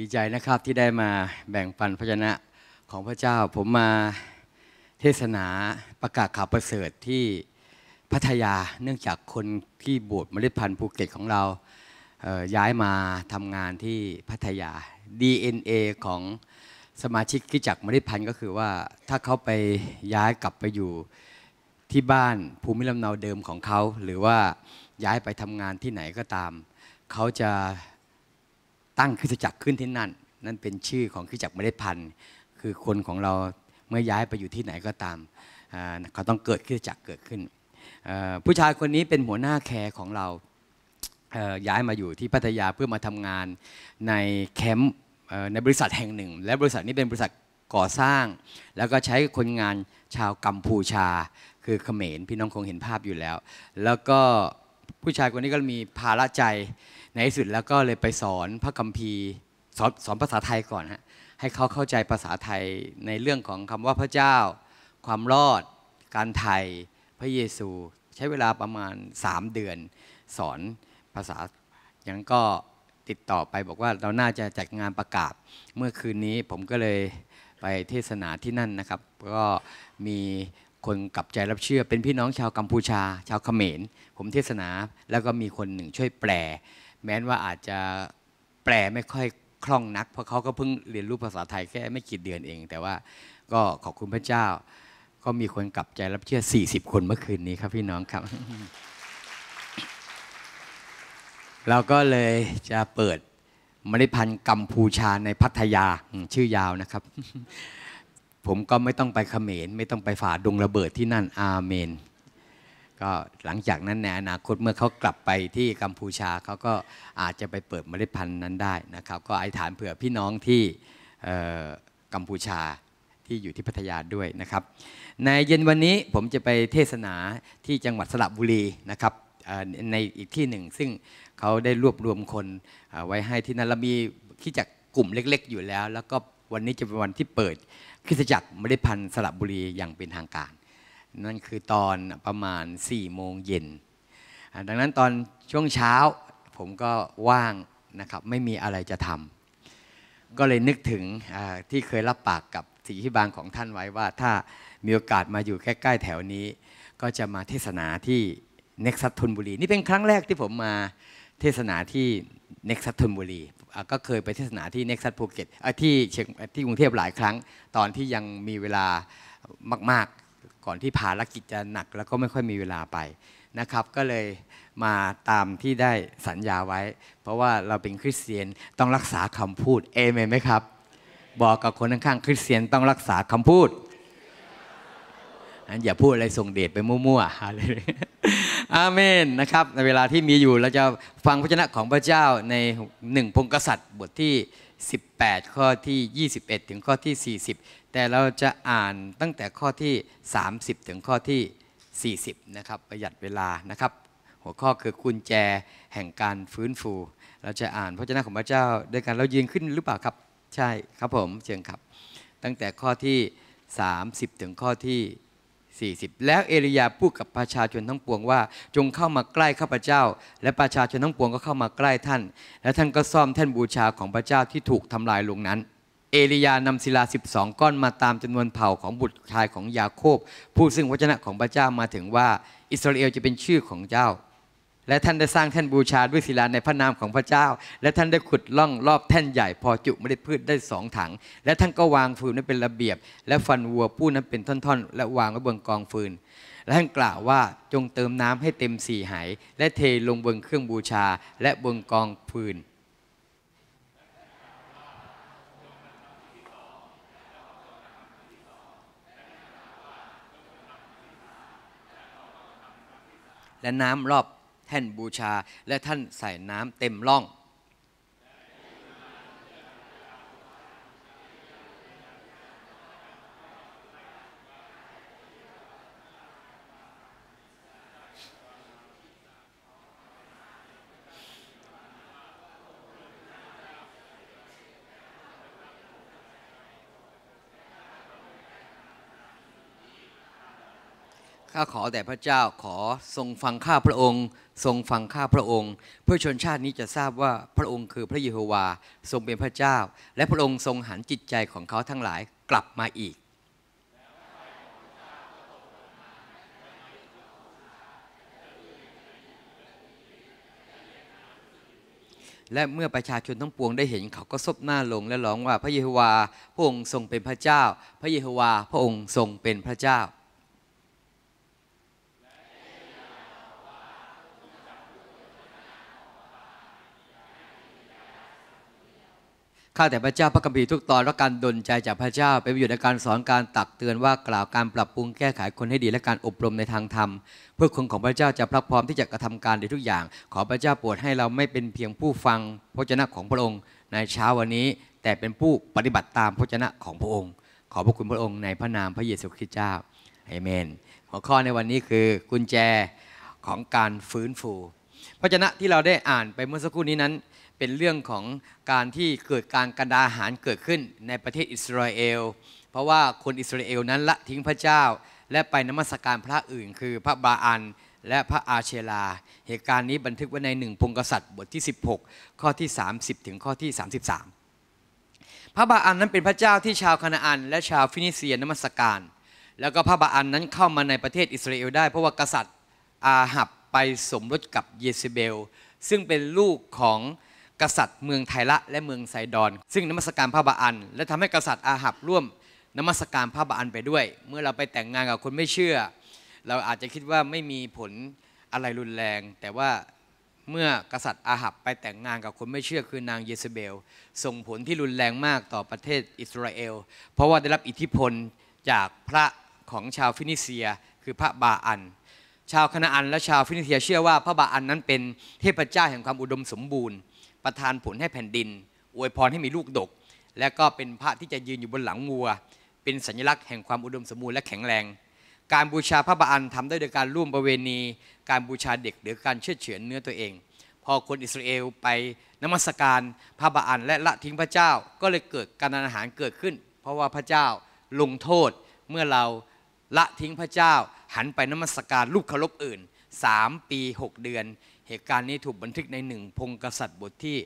ดีใจนะครับที่ได้มาแบ่งปันพระชนะของพระเจ้าผมมาเทศนาประกาศข่าวประเสริฐที่พัทยา เนื่องจากคนที่บวชมฤ็พันธ์ภูเก็ตของเราย้ายมาทำงานที่พัทยา DNA ของสมาชิกที่จักมฤ็พันธ์ก็คือว่าถ้าเขาไปย้ายกลับไปอยู่ที่บ้านภูมิลำเนาเดิมของเขาหรือว่าย้ายไปทำงานที่ไหนก็ตามเขาจะตั้งคริสตจักรขึ้นที่นั่น นั่นเป็นชื่อของคริสตจักรเมล็ดพันธุ์คือคนของเราเมื่อย้ายไปอยู่ที่ไหนก็ตามเขาต้องเกิดคริสตจักรเกิดขึ้นผู้ชายคนนี้เป็นหัวหน้าแคร์ของเราย้ายมาอยู่ที่พัทยาเพื่อมาทำงานในแคมป์ในบริษัทแห่งหนึ่ง และบริษัทนี้เป็นบริษัทก่อสร้าง แล้วก็ใช้คนงานชาวกัมพูชาคือเขมรพี่น้องคงเห็นภาพอยู่แล้ว แล้วก็ผู้ชายคนนี้ก็มีภาระใจในที่สุดแล้วก็เลยไปสอนพระคัมภีร์สอนสอนภาษาไทยก่อนฮะให้เขาเข้าใจภาษาไทยในเรื่องของคำว่าพระเจ้า ความรอด การไทยพระเยซูใช้เวลาประมาณ 3 เดือนสอนภาษาอย่างก็ติดต่อไปบอกว่าเราน่าจะจัดงานประกาศเมื่อคืนนี้ผมก็เลยไปเทศนาที่นั่นนะครับ ก็มีคนกลับใจรับเชื่อเป็นพี่น้องชาวกัมพูชา ชาวเขมร ผมเทศนา แล้วก็มีคนหนึ่งช่วยแปลแม้นว่าอาจจะแปลไม่ค่อยคล่องนักเพราะเขาก็เพิ่งเรียนรู้ภาษาไทยแค่ไม่กี่เดือนเอง แต่ว่าก็ขอบคุณพระเจ้าก็มีคนกลับใจรับเชื่อ 40 คนเมื่อคืนนี้ครับ พี่น้องครับ เราก็เลยจะเปิดมริพันธ์กัมพูชาในพัทยาชื่อยาวนะครับ ผมก็ไม่ต้องไปเขมรไม่ต้องไปฝ่าดงระเบิดที่นั่นอาเมนก็หลังจากนั้นในอนาคตเมื่อเขากลับไปที่กัมพูชาเขาก็อาจจะไปเปิดเมล็ดพันธุ์นั้นได้นะครับ ก็ไอฐานเผื่อพี่น้องที่กัมพูชาที่อยู่ที่พัทยาด้วยนะครับในเย็นวันนี้ผมจะไปเทศนาที่จังหวัดสระบุรีนะครับในอีกที่หนึ่ง ซึ่งเขาได้รวบรวมคนไว้ให้ที่นั่นเรามีขี้จักกลุ่มเล็กๆอยู่แล้ว แล้วก็วันนี้จะเป็นวันที่เปิดคริสตจักรเมล็ดพันธุ์สระบุรีอย่างเป็นทางการนั่นคือตอนประมาณ4ี่โมงเย็น ดังนั้นตอนช่วงเช้าผมก็ว่างนะครับไม่มีอะไรจะทำ ก็เลยนึกถึงที่เคยรับปากกับสีที่บางของท่านไว้ว่า ถ้ามีโอกาสมาอยู่ใกล้ๆแถวนี้ ก็จะมาเทศนาที่เน็กซัทนบุรีนี่เป็นครั้งแรกที่ผมมาเทศนาที่เน็กซัทนบุรี ก็เคยไปเทศนาที่เน็กซัสภูเก็ตที่เชียงที่กรุงเทพหลายครั้งตอนที่ยังมีเวลามากๆก่อนที่ภารกิจจะหนักแล้วก็ไม่ค่อยมีเวลาไปนะครับ ก็เลยมาตามที่ได้สัญญาไว้ เพราะว่าเราเป็นคริสเตียนต้องรักษาคำพูดเอเมนไหมครับ บอกกับคนข้างๆคริสเตียนต้องรักษาคำพูด อย่าพูดอะไรส่งเดชไปมั่วๆอะไรอาเมนนะครับในเวลาที่มีอยู่เราจะฟังพระชนะของพระเจ้าในหนึ่งพงกษัตริย์บทที่ 18 ข้อที่ 21 ถึงข้อที่ 40แต่เราจะอ่านตั้งแต่ข้อที่ 30 ถึงข้อที่ 40นะครับประหยัดเวลานะครับ หัวข้อคือกุญแจ แห่งการฟื้นฟู เราจะอ่านพระเจ้าของพระเจ้าด้วยกันเรายืนขึ้นหรือเปล่าครับใช่ครับผมเชิญครับ ตั้งแต่ข้อที่ 30 ถึงข้อที่ 40 แล้วเอริยาพูดกับประชาชนทั้งปวงว่า จงเข้ามาใกล้ข้าพเจ้า และประชาชนทั้งปวงก็เข้ามาใกล้ท่าน และท่านก็ซ่อมแท่นบูชาของพระเจ้าที่ถูกทำลายลงนั้นเอลียานำศิลา 12 ก้อนมาตามจำนวนเผ่าของบุตรชายของยาโคบผู้ซึ่งวจนะของพระเจ้ามาถึงว่า อิสราเอลจะเป็นชื่อของเจ้า และท่านได้สร้างแท่นบูชาด้วยศิลาในพระนามของพระเจ้า และท่านได้ขุดล่องรอบแท่นใหญ่พอจุไม่ได้พืชได้สองถัง และท่านก็วางฟืนนั้นเป็นระเบียบ และฟันวัวผู้นั้นเป็นท่อน ๆ และวางไว้บนกองฟืน และท่านกล่าวว่าจงเติมน้ำให้เต็มสี่หายและเทลงบนเครื่องบูชาและบนกองฟืนและน้ำรอบแท่นบูชา และท่านใส่น้ำเต็มล่องข้าขอแต่พระเจ้าขอทรงฟังข้าพระองค์ ทรงฟังข้าพระองค์ เพื่อชนชาตินี้จะทราบว่าพระองค์คือพระเยโฮวาทรงเป็นพระเจ้า และพระองค์ทรงหันจิตใจของเขาทั้งหลายกลับมาอีก และเมื่อประชาชนทั้งปวงได้เห็นเขาก็ซบหน้าลงและร้องว่าพระเยโฮวา พระองค์ทรงเป็นพระเจ้า พระเยโฮวาพระองค์ทรงเป็นพระเจ้าข้าแต่พระเจ้าพระกบมีทุกตอนและการดลใจจากพระเจ้าเป็นยู่ในการสอนการตักเตือนว่ากล่าวการปรับปรุงแก้ไขคนให้ดีและการอบรมในทางธรรม เพื่อคนของพระเจ้าจะพรักพร้อมที่จะกระทำการในทุกอย่าง ขอพระเจ้าโปรดให้เราไม่เป็นเพียงผู้ฟังพระเจ้าของพระองค์ในเช้าวันนี้ แต่เป็นผู้ปฏิบัติตามพระเจ้าของพระองค์ ขอพระคุณพระองค์ในพระนามพระเยซูคริสต์เจ้าเอเมน หัวข้อในวันนี้คือกุญแจของการฟื้นฟูพระเจ้าที่เราได้อ่านไปเมื่อสักครู่นี้นั้นเป็นเรื่องของการที่เกิดการกระดาหารเกิดขึ้นในประเทศอิสราเอล เพราะว่าคนอิสราเอลนั้นละทิ้งพระเจ้าและไปนมัสการพระอื่นคือพระบาอันและพระอาเชลา เหตุการณ์นี้บันทึกไว้ในหนึ่งพงกษัตริย์ บทที่ 16 ข้อที่ 30 ถึงข้อที่ 33 พระบาอันนั้นเป็นพระเจ้าที่ชาวคานาอัน และชาวฟินิเซียน นมัสการ แล้วก็พระบาอันนั้นเข้ามาในประเทศอิสราเอลได้เพราะว่ากษัตริย์อาหับไปสมรสกับเยซเบล ซึ่งเป็นลูกของกษัตริย์เมืองไทละและเมืองไซดอนซึ่งนมัสการพระบาอันและทำให้กษัตริย์อาหับร่วมนมัสการพระบาอันไปด้วย เมื่อเราไปแต่งงานกับคนไม่เชื่อ เราอาจจะคิดว่าไม่มีผลอะไรรุนแรง แต่ว่าเมื่อกษัตริย์อาหับไปแต่งงานกับคนไม่เชื่อคือนางเยซเบลส่งผลที่รุนแรงมากต่อประเทศอิสราเอลเพราะว่าได้รับอิทธิพลจากพระของชาวฟินิเซียคือพระบาอันชาวคณาอันและชาวฟินิเซียเชื่อว่าพระบาอันนั้นเป็นเทพเจ้าแห่งความอุดมสมบูรณ์ประทานผลให้แผ่นดิน อวยพรให้มีลูกดก และก็เป็นพระที่จะยืนอยู่บนหลังวัว เป็นสัญลักษณ์แห่งความอุดมสมบูรณ์และแข็งแรง การบูชาพระบาอันทำได้โดยการร่วมประเวณี การบูชาเด็กหรือการเชื่อเฉือนเนื้อตัวเอง พอคนอิสราเอลไปนมัสการพระบาอัน และละทิ้งพระเจ้าก็เลยเกิดการอาหารเกิดขึ้น เพราะว่าพระเจ้าลงโทษเมื่อเราละทิ้งพระเจ้า หันไปนมัสการรูปเคารพอื่น 3 ปี 6 เดือนเหตุการณ์นี้ถูกบันทึกในหนึ่งพงกษัตริย์บทที่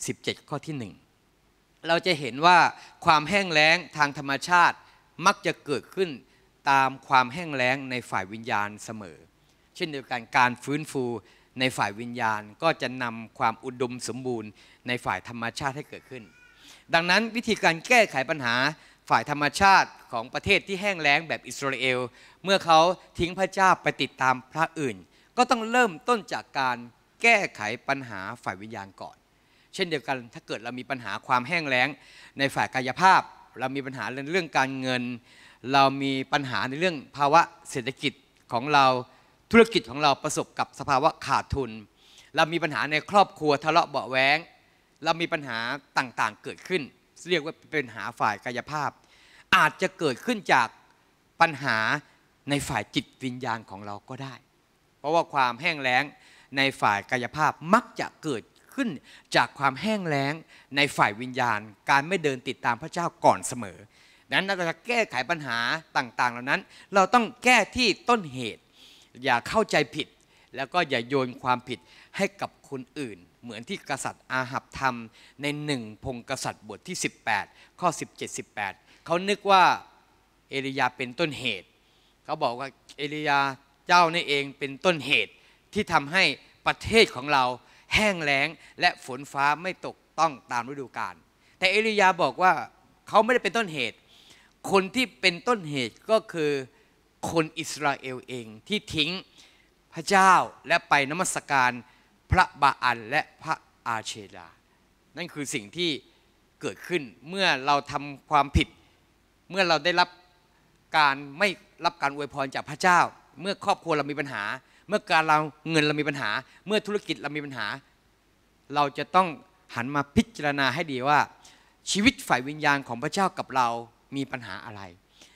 17 ข้อที่ 1 เราจะเห็นว่าความแห้งแล้งทางธรรมชาติมักจะเกิดขึ้นตามความแห้งแล้งในฝ่ายวิญญาณเสมอ เช่นเดียวกันการฟื้นฟูในฝ่ายวิญญาณก็จะนำความอุดมสมบูรณ์ในฝ่ายธรรมชาติให้เกิดขึ้น ดังนั้นวิธีการแก้ไขปัญหาฝ่ายธรรมชาติของประเทศที่แห้งแล้งแบบอิสราเอล เมื่อเขาทิ้งพระเจ้าไปติดตามพระอื่นก็ต้องเริ่มต้นจากการแก้ไขปัญหาฝ่ายวิญญาณก่อน เช่นเดียวกันถ้าเกิดเรามีปัญหาความแห้งแล้งในฝ่ายกายภาพ เรามีปัญหาในเรื่องการเงิน เรามีปัญหาในเรื่องภาวะเศรษฐกิจของเราธุรกิจของเราประสบกับสภาวะขาดทุน เรามีปัญหาในครอบครัวทะเลาะเบาแววงเรามีปัญหาต่างๆเกิดขึ้น เรียกว่าเป็นปัญหาฝ่ายกายภาพ อาจจะเกิดขึ้นจากปัญหาในฝ่ายจิตวิญญาณของเราก็ได้เพราะว่าความแห้งแล้งในฝ่ายกายภาพมักจะเกิดขึ้นจากความแห้งแล้งในฝ่ายวิญญาณ การไม่เดินติดตามพระเจ้าก่อนเสมอนั้นเราจะแก้ไขปัญหาต่างๆ เหล่านั้น เราต้องแก้ที่ต้นเหตุ อย่าเข้าใจผิด แล้วก็อย่าโยนความผิดให้กับคนอื่น เหมือนที่กษัตริย์อาหับทำในหนึ่งพงกษัตริย์บทที่ 18 ข้อ17 18 เขานึกว่าเอลียาเป็นต้นเหตุ เขาบอกว่าเอลียาเจ้านี่เองเป็นต้นเหตุที่ทำให้ประเทศของเราแห้งแล้งและฝนฟ้าไม่ตกต้องตามฤดูกาล แต่เอลียาบอกว่าเขาไม่ได้เป็นต้นเหตุ คนที่เป็นต้นเหตุก็คือคนอิสราเอลเองที่ทิ้งพระเจ้าและไปนมัสการพระบาอันและพระอาเชดานั่นคือสิ่งที่เกิดขึ้นเมื่อเราทำความผิดเมื่อเราได้รับการไม่รับการอวยพรจากพระเจ้าเมื่อครอบครัวเรามีปัญหา เมื่อการเราเงินเรามีปัญหา เมื่อธุรกิจเรามีปัญหา เราจะต้องหันมาพิจารณาให้ดีว่า ชีวิตฝ่ายวิญญาณของพระเจ้ากับเรามีปัญหาอะไร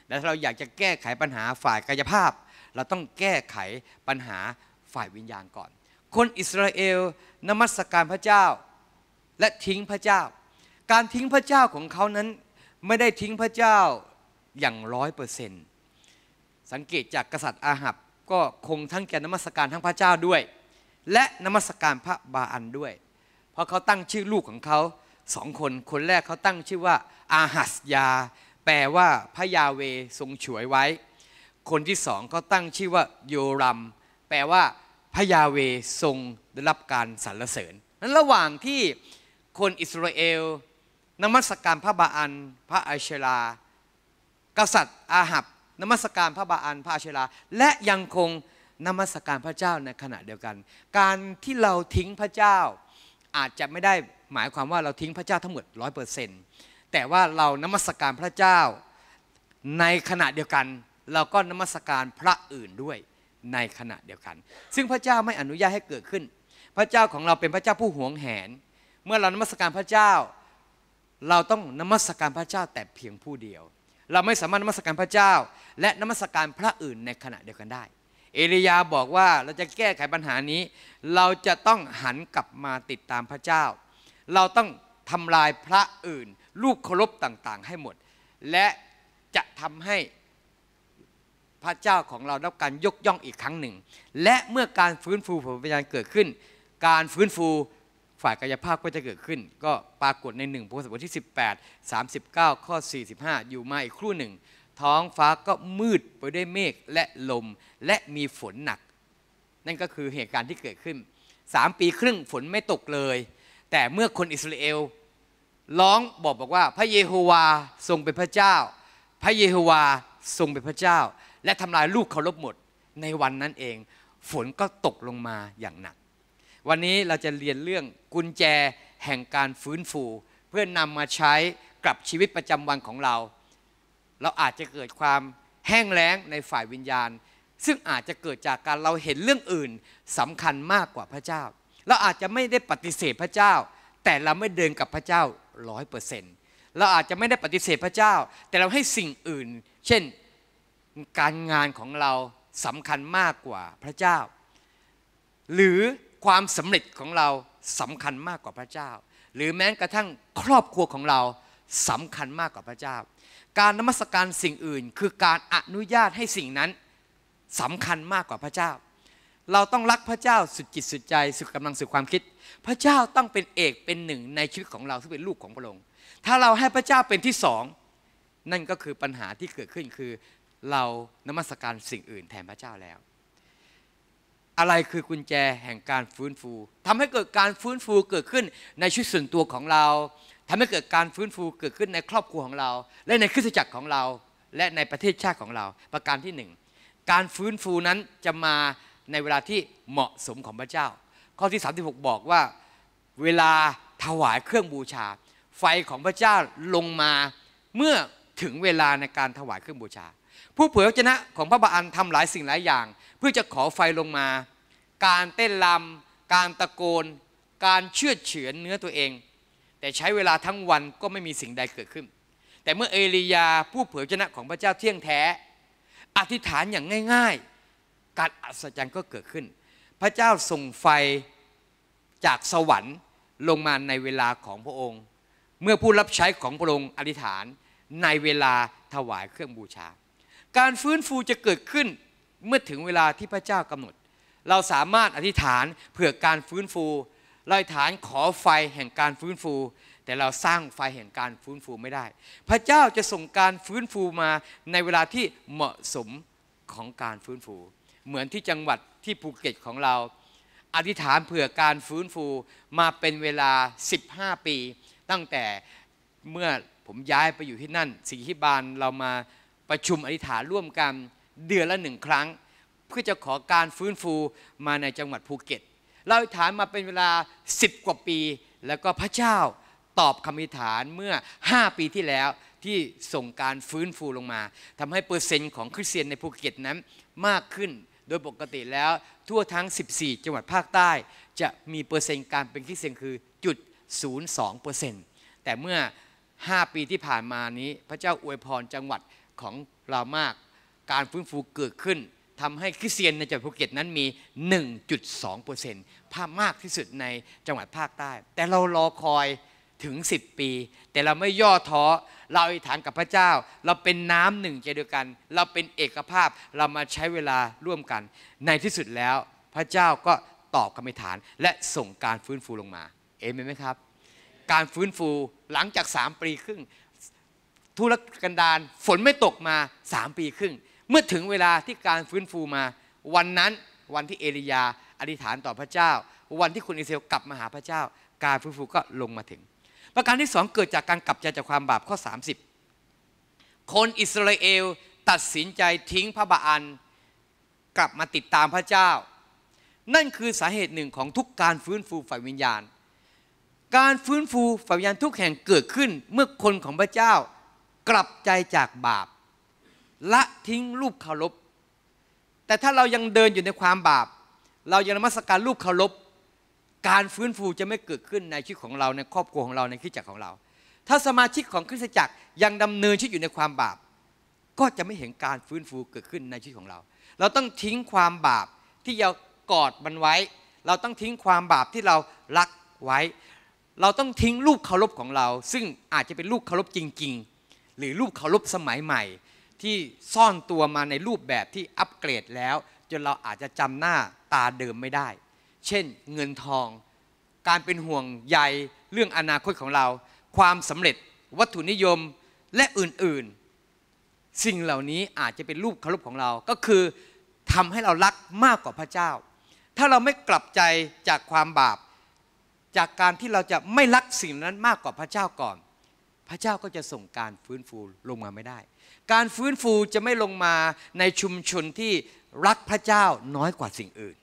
และเราอยากจะแก้ไขปัญหาฝ่ายกายภาพ เราต้องแก้ไขปัญหาฝ่ายวิญญาณก่อน คนอิสราเอลนมัสการพระเจ้าและทิ้งพระเจ้า การทิ้งพระเจ้าของเขานั้นไม่ได้ทิ้งพระเจ้าอย่างร้อยเปอร์เซ็นต์สังเกตจากกษัตริย์อาหับก็คงทั้งแกนมัสการทั้งพระเจ้าด้วย และนมัสการพระบาอันด้วย เพราะเขาตั้งชื่อลูกของเขาสองคนคนแรกเขาตั้งชื่อว่า อาหัสยา แปลว่าพระยาเวทรงฉวยไว้ คนที่สองเขาตั้งชื่อว่า โยรัมแปลว่าพระยาเวทรงได้รับการสรรเสริญ นั้นระหว่างที่คนอิสราเอล นมัสการพระบาอันพระอัชรากษัตริย์อาหับนมัสการพระบาอันพระอาเชลาและยังคงนมัสการพระเจ้าในขณะเดียวกัน การที่เราทิ้งพระเจ้าอาจจะไม่ได้หมายความว่าเราทิ้งพระเจ้าทั้งหมดร้อยเปอร์เซนต์แต่ว่าเรานมัสการพระเจ้าในขณะเดียวกัน เราก็นมัสการพระอื่นด้วยในขณะเดียวกัน ซึ่งพระเจ้าไม่อนุญาตให้เกิดขึ้น พระเจ้าของเราเป็นพระเจ้าผู้หวงแหน เมื่อเรานมัสการพระเจ้า เราต้องนมัสการพระเจ้าแต่เพียงผู้เดียวเราไม่สามารถนมัสการพระเจ้า และนมัสการพระอื่นในขณะเดียวกันได้ เอลียาบอกว่าเราจะแก้ไขปัญหานี้ เราจะต้องหันกลับมาติดตามพระเจ้า เราต้องทำลายพระอื่นลูกเคารพต่างๆ ให้หมด และจะทำให้พระเจ้าของเราได้รับการยกย่องอีกครั้งหนึ่ง และเมื่อการฟื้นฟูผลวิญญาณเกิดขึ้น การฟื้นฟูฝ่ายกายภาพก็จะเกิดขึ้นก็ปรากฏใน1พงศวรที่ 18 39 ข้อ 45 อยู่มาอีกครู่หนึ่ง ท้องฟ้าก็มืดไปด้วยเมฆและลมและมีฝนหนัก นั่นก็คือเหตุการณ์ที่เกิดขึ้น 3 ปีครึ่งฝนไม่ตกเลย แต่เมื่อคนอิสราเอล ร้องบอกบอกว่า พระเยโฮวาทรงเป็นพระเจ้า พระเยโฮวาทรงเป็นพระเจ้า และทำลายลูกเคารพหมดในวันนั้นเอง ฝนก็ตกลงมาอย่างหนักวันนี้เราจะเรียนเรื่องกุญแจแห่งการฟื้นฟู เพื่อนำมาใช้กับชีวิตประจำวันของเรา เราอาจจะเกิดความแห้งแล้งในฝ่ายวิญญาณ ซึ่งอาจจะเกิดจากการเราเห็นเรื่องอื่นสำคัญมากกว่าพระเจ้า เราอาจจะไม่ได้ปฏิเสธพระเจ้า แต่เราไม่เดินกับพระเจ้าร้อยเปอร์เซนต์เราอาจจะไม่ได้ปฏิเสธพระเจ้า แต่เราให้สิ่งอื่น เช่นการงานของเราสำคัญมากกว่าพระเจ้าหรือความสำเร็จของเราสำคัญมากกว่าพระเจ้า หรือแม้กระทั่งครอบครัวของเราสำคัญมากกว่าพระเจ้า การนมัสการสิ่งอื่น คือการอนุญาตให้สิ่งนั้นสำคัญมากกว่าพระเจ้า เราต้องรักพระเจ้าสุดจิตสุดใจสุดกำลังสุดความคิด พระเจ้าต้องเป็นเอกเป็นหนึ่งในชีวิตของเราที่เป็นลูกของพระองค์ถ้าเราให้พระเจ้าเป็นที่สองนั่นก็คือปัญหาที่เกิดขึ้นคือเรานมัสการสิ่งอื่นแทนพระเจ้าแล้วอะไรคือกุญแจแห่งการฟื้นฟู ทำให้เกิดการฟื้นฟูเกิดขึ้นในชีวิตส่วนตัวของเรา ทำให้เกิดการฟื้นฟูเกิดขึ้นในครอบครัวของเรา และในคริสตจักรของเราและในประเทศชาติของเรา ประการที่หนึ่งการฟื้นฟูนั้นจะมาในเวลาที่เหมาะสมของพระเจ้า ข้อที่ 36 บอกว่า เวลาถวายเครื่องบูชา ไฟของพระเจ้าลงมาเมื่อถึงเวลาในการถวายเครื่องบูชา ผู้เผยพระชนะของพระบาอันทำหลายสิ่งหลายอย่างเพื่อจะขอไฟลงมา การเต้นรำการตะโกน การเชื่อเฉือนเนื้อตัวเอง แต่ใช้เวลาทั้งวันก็ไม่มีสิ่งใดเกิดขึ้น แต่เมื่อเอลียาผู้เผยชนะของพระเจ้าเที่ยงแท้ อธิษฐานอย่างง่าย ๆการอัศจรรย์ก็เกิดขึ้น พระเจ้าส่งไฟจากสวรรค์ลงมาในเวลาของพระองค์ เมื่อผู้รับใช้ของพระองค์อธิษฐานในเวลาถวายเครื่องบูชา การฟื้นฟูจะเกิดขึ้นเมื่อถึงเวลาที่พระเจ้ากำหนด เราสามารถอธิษฐานเผื่อการฟื้นฟูเราอธิษฐานขอไฟแห่งการฟื้นฟู แต่เราสร้างไฟแห่งการฟื้นฟูไม่ได้ พระเจ้าจะส่งการฟื้นฟูมาในเวลาที่เหมาะสมของการฟื้นฟู เหมือนที่จังหวัดที่ภูเก็ตของเรา อธิษฐานเผื่อการฟื้นฟูมาเป็นเวลา 15 ปี ตั้งแต่เมื่อผมย้ายไปอยู่ที่นั่นสิงีิบานเรามาประชุมอธิษฐานร่วมกันเดือนละหนึ่งครั้งเพื่อจะขอการฟื้นฟูมาในจังหวัดภูเก็ต เราอธิษฐานมาเป็นเวลา 10 กว่าปี แล้วก็พระเจ้าตอบคำอธิษฐานเมื่อ 5 ปีที่แล้วที่ส่งการฟื้นฟูลงมา ทำให้เปอร์เซ็นต์ของคริสเตียนในภูเก็ตนั้นมากขึ้นโดยปกติแล้วทั่วทั้ง 14 จังหวัดภาคใต้จะมีเปอร์เซ็นต์การเป็นคริสเตียนคือจุด0.2เปอร์เซ็นต์แต่เมื่อ5ปีที่ผ่านมานี้พระเจ้าอวยพรจังหวัดของเรามากการฟื้นฟูเกิดขึ้นทำให้คริสเตียนในจังหวัดภูเก็ตนั้นมี 1.2%ภาพมากที่สุดในจังหวัดภาคใต้ แต่เรารอคอยถึง 10 ปี แต่เราไม่ย่อท้อเราอธิษฐานกับพระเจ้า เราเป็นน้ำหนึ่งใจเดียวกัน เราเป็นเอกภาพเรามาใช้เวลาร่วมกัน ในที่สุดแล้วพระเจ้าก็ตอบคำอธิษฐานและส่งการฟื้นฟูลงมาเอเมนไหมครับการฟื้นฟูหลังจาก 3 ปีครึ่งทุรกันดารฝนไม่ตกมา 3 ปีครึ่งเมื่อถึงเวลาที่การฟื้นฟูมา วันนั้นวันที่เอลียาอธิษฐานต่อพระเจ้า วันที่คุณอิสราเอลกลับมาหาพระเจ้า การฟื้นฟูก็ลงมาถึง ประการที่สองเกิดจากการกลับใจจากความบาปข้อ 30 คนอิสราเอลตัดสินใจทิ้งพระบาอันกลับมาติดตามพระเจ้า นั่นคือสาเหตุหนึ่งของทุกการฟื้นฟูฝ่ายวิญญาณ การฟื้นฟูฝ่ายวิญญาณทุกแห่งเกิดขึ้นเมื่อคนของพระเจ้ากลับใจจากบาปละทิ้งรูปเคารพ แต่ถ้าเรายังเดินอยู่ในความบาป เรายังมัสการรูปเคารพการฟื้นฟูจะไม่เกิดขึ้นในชีวิตของเรา ในครอบครัวของเราในคริสตจักรของเรา ถ้าสมาชิกของคริสตจักรยังดำเนินชีวิตอยู่ในความบาป ก็จะไม่เห็นการฟื้นฟูเกิดขึ้นในชีวิตของเรา เราต้องทิ้งความบาปที่เรากอดมันไว้ เราต้องทิ้งความบาปที่เรารักไว้ เราต้องทิ้งรูปเคารพของเรา ซึ่งอาจจะเป็นรูปเคารพจริง ๆ หรือรูปเคารพสมัยใหม่ที่ซ่อนตัวมาในรูปแบบที่อัปเกรดแล้ว จนเราอาจจะจำหน้าตาเดิมไม่ได้ เช่นเงินทอง การเป็นห่วงใยเรื่องอนาคตของเรา ความสำเร็จวัตถุนิยมและอื่น ๆ สิ่งเหล่านี้อาจจะเป็นรูปเคารพของเรา ก็คือทำให้เรารักมากกว่าพระเจ้า ถ้าเราไม่กลับใจจากความบาป จากการที่เราจะไม่รักสิ่งนั้นมากกว่าพระเจ้าก่อน พระเจ้าก็จะส่งการฟื้นฟูลงมาไม่ได้การฟื้นฟูจะไม่ลงมาในชุมชนที่รักพระเจ้าน้อยกว่าสิ่งอื่น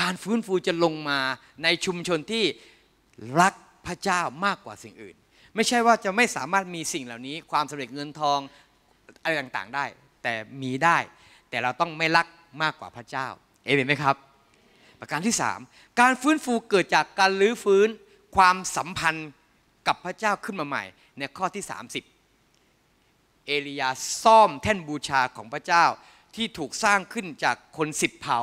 การฟื้นฟูจะลงมาในชุมชนที่รักพระเจ้ามากกว่าสิ่งอื่น ไม่ใช่ว่าจะไม่สามารถมีสิ่งเหล่านี้ ความสำเร็จเงินทองอะไรต่างๆได้ แต่มีได้ แต่เราต้องไม่รักมากกว่าพระเจ้าเอเมนไหมครับ ประการที่ 3 การฟื้นฟูเกิดจากการลื้อฟื้นความสัมพันธ์กับพระเจ้าขึ้นมาใหม่ในข้อที่ 30เอลียาซ่อมแท่นบูชาของพระเจ้าที่ถูกสร้างขึ้นจากคนสิบเผ่า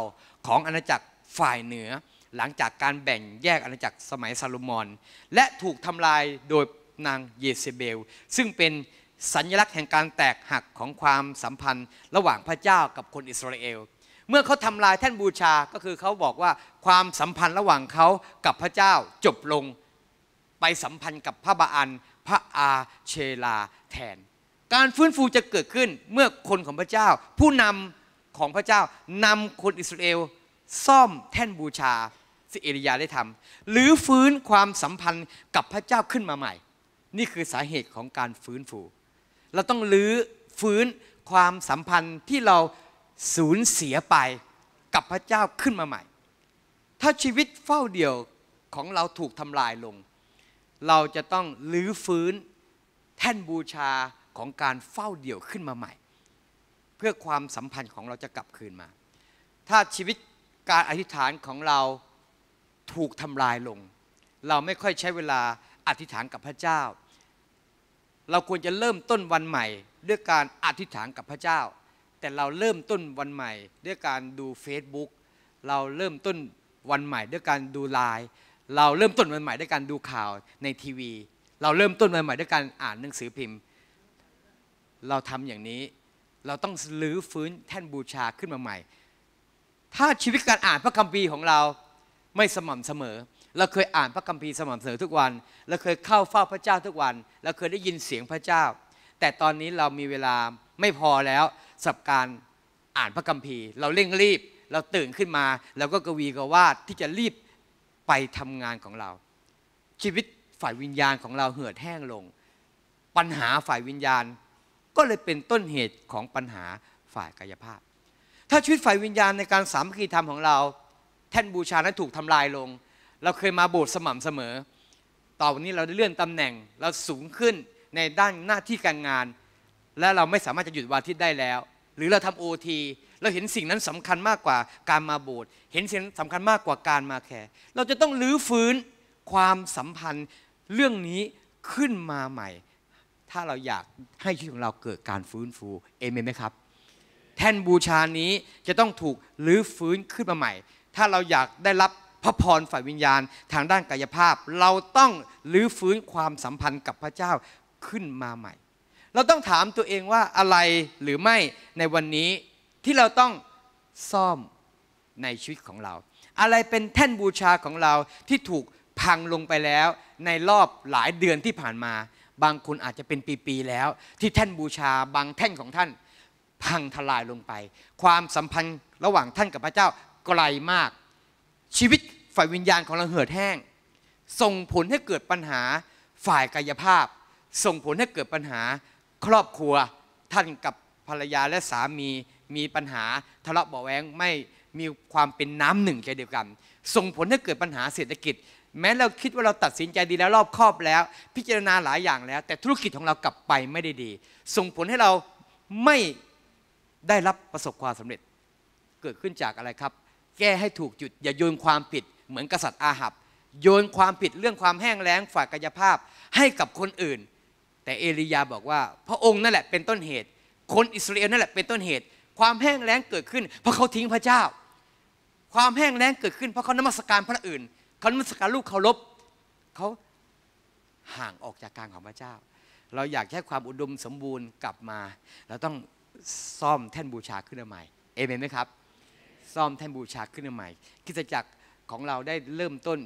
ของอาณาจักรฝ่ายเหนือ หลังจากการแบ่งแยกอาณาจักรสมัยซาโลมอนและถูกทำลายโดยนางเยเซเบล ซึ่งเป็นสัญลักษณ์แห่งการแตกหักของความสัมพันธ์ระหว่างพระเจ้ากับคนอิสราเอล เมื่อเขาทำลายแท่นบูชาก็คือเขาบอกว่าความสัมพันธ์ระหว่างเขากับพระเจ้าจบลงไปสัมพันธ์กับพระบาอันพระอาเชลาแทนการฟื้นฟูจะเกิดขึ้นเมื่อคนของพระเจ้า ผู้นำของพระเจ้านำคนอิสราเอลซ่อมแท่นบูชาที่เอลียาได้ทำหรือฟื้นความสัมพันธ์กับพระเจ้าขึ้นมาใหม่ นี่คือสาเหตุของการฟื้นฟูเราต้องลื้อฟื้นความสัมพันธ์ที่เราสูญเสียไปกับพระเจ้าขึ้นมาใหม่ ถ้าชีวิตเฝ้าเดี่ยวของเราถูกทำลายลง เราจะต้องลื้อฟื้นแท่นบูชาของการเฝ้าเดี่ยวขึ้นมาใหม่ เพื่อความสัมพันธ์ของเราจะกลับคืนมา ถ้าชีวิตการอธิษฐานของเราถูกทำลายลง เราไม่ค่อยใช้เวลาอธิษฐานกับพระเจ้า เราควรจะเริ่มต้นวันใหม่ ด้วยการอธิษฐานกับพระเจ้า แต่เราเริ่มต้นวันใหม่ด้วยการดู Facebook เราเริ่มต้นวันใหม่ ด้วยการดูไลน์เราเริ่มต้นวันใหม่ด้วยการดูข่าวในทีวี เราเริ่มต้นวันใหม่ด้วยการอ่านหนังสือพิมพ์เราทำอย่างนี้เราต้องลื้อฟื้นแท่นบูชาขึ้นมาใหม่ ถ้าชีวิตการอ่านพระคัมภีร์ของเราไม่สม่ำเสมอเราเคยอ่านพระคัมภีร์สม่ำเสมอทุกวันเราเคยเข้าเฝ้าพระเจ้าทุกวันเราเคยได้ยินเสียงพระเจ้า แต่ตอนนี้เรามีเวลาไม่พอแล้วสับการอ่านพระคัมภีร์ เราเร่งรีบเราตื่นขึ้นมาเราก็กวีกวาดที่จะรีบไปทำงานของเรา ชีวิตฝ่ายวิญญาณของเราเหือดแห้งลง ปัญหาฝ่ายวิญญาณก็เลยเป็นต้นเหตุของปัญหาฝ่ายกายภาพ ถ้าชีวิตฝ่ายวิญญาณในการสามัคคีธรรมของเรา แท่นบูชานั้นถูกทำลายลง เราเคยมาโบสถ์สม่ำเสมอ ต่อวันนี้เราได้เลื่อนตำแหน่ง เราสูงขึ้นในด้านหน้าที่การงาน และเราไม่สามารถจะหยุดวันาทิตได้แล้ว หรือเราทำโอที เราเห็นสิ่งนั้นสำคัญมากกว่าการมาโบสถ์เห็นสิ่งสำคัญมากกว่าการมาแคร์เราจะต้องลื้อฟื้นความสัมพันธ์เรื่องนี้ขึ้นมาใหม่ถ้าเราอยากให้ชีวิตของเราเกิดการฟื้นฟูเอเมนไหมครับแท่นบูชานี้จะต้องถูกรื้อฟื้นขึ้นมาใหม่ ถ้าเราอยากได้รับพระพรฝ่ายวิญญาณทางด้านกายภาพ เราต้องรื้อฟื้นความสัมพันธ์กับพระเจ้าขึ้นมาใหม่ เราต้องถามตัวเองว่าอะไรหรือไม่ในวันนี้ที่เราต้องซ่อมในชีวิตของเรา อะไรเป็นแท่นบูชาของเราที่ถูกพังลงไปแล้วในรอบหลายเดือนที่ผ่านมาบางคนอาจจะเป็นปี ๆ แล้วที่แท่นบูชาบางแท่นของท่านพังทลายลงไป ความสัมพันธ์ระหว่างท่านกับพระเจ้าไกลมาก ชีวิตฝ่ายวิญญาณของเราเหือดแห้ง ส่งผลให้เกิดปัญหาฝ่ายกายภาพ ส่งผลให้เกิดปัญหาครอบครัวท่านกับภรรยาและสามี มีปัญหาทะเลาะเบาแวงไม่มีความเป็นน้ำหนึ่งใจเดียวกันส่งผลให้เกิดปัญหาเศรษฐกิจแม้เราคิดว่าเราตัดสินใจดีแล้วรอบครอบแล้ว พิจารณาหลายอย่างแล้ว แต่ธุรกิจของเรากลับไปไม่ได้ดีส่งผลให้เราไม่ได้รับประสบความสำเร็จเกิดขึ้นจากอะไรครับ แก้ให้ถูกจุด อย่าโยนความผิด เหมือนกษัตริย์อาหับ โยนความผิดเรื่องความแห้งแล้งฝ่ายกายภาพให้กับคนอื่น แต่เอลียาบอกว่า พระองค์นั่นแหละเป็นต้นเหตุ คนอิสราเอลนั่นแหละเป็นต้นเหตุ ความแห้งแล้งเกิดขึ้นเพราะเขาทิ้งพระเจ้า ความแห้งแล้งเกิดขึ้นเพราะเขานมัสการพระอื่นคานมัสการลูกเคารพเขาห่างออกจากการของพระเจ้า เราอยากให้ความอุดมสมบูรณ์กลับมา เราต้องซ่อมแท่นบูชาขึ้นมาใหม่เอเมนไหมครับ ซ่อมแท่นบูชาขึ้นมาใหม่คิจจักรของเราได้เริ่มต้น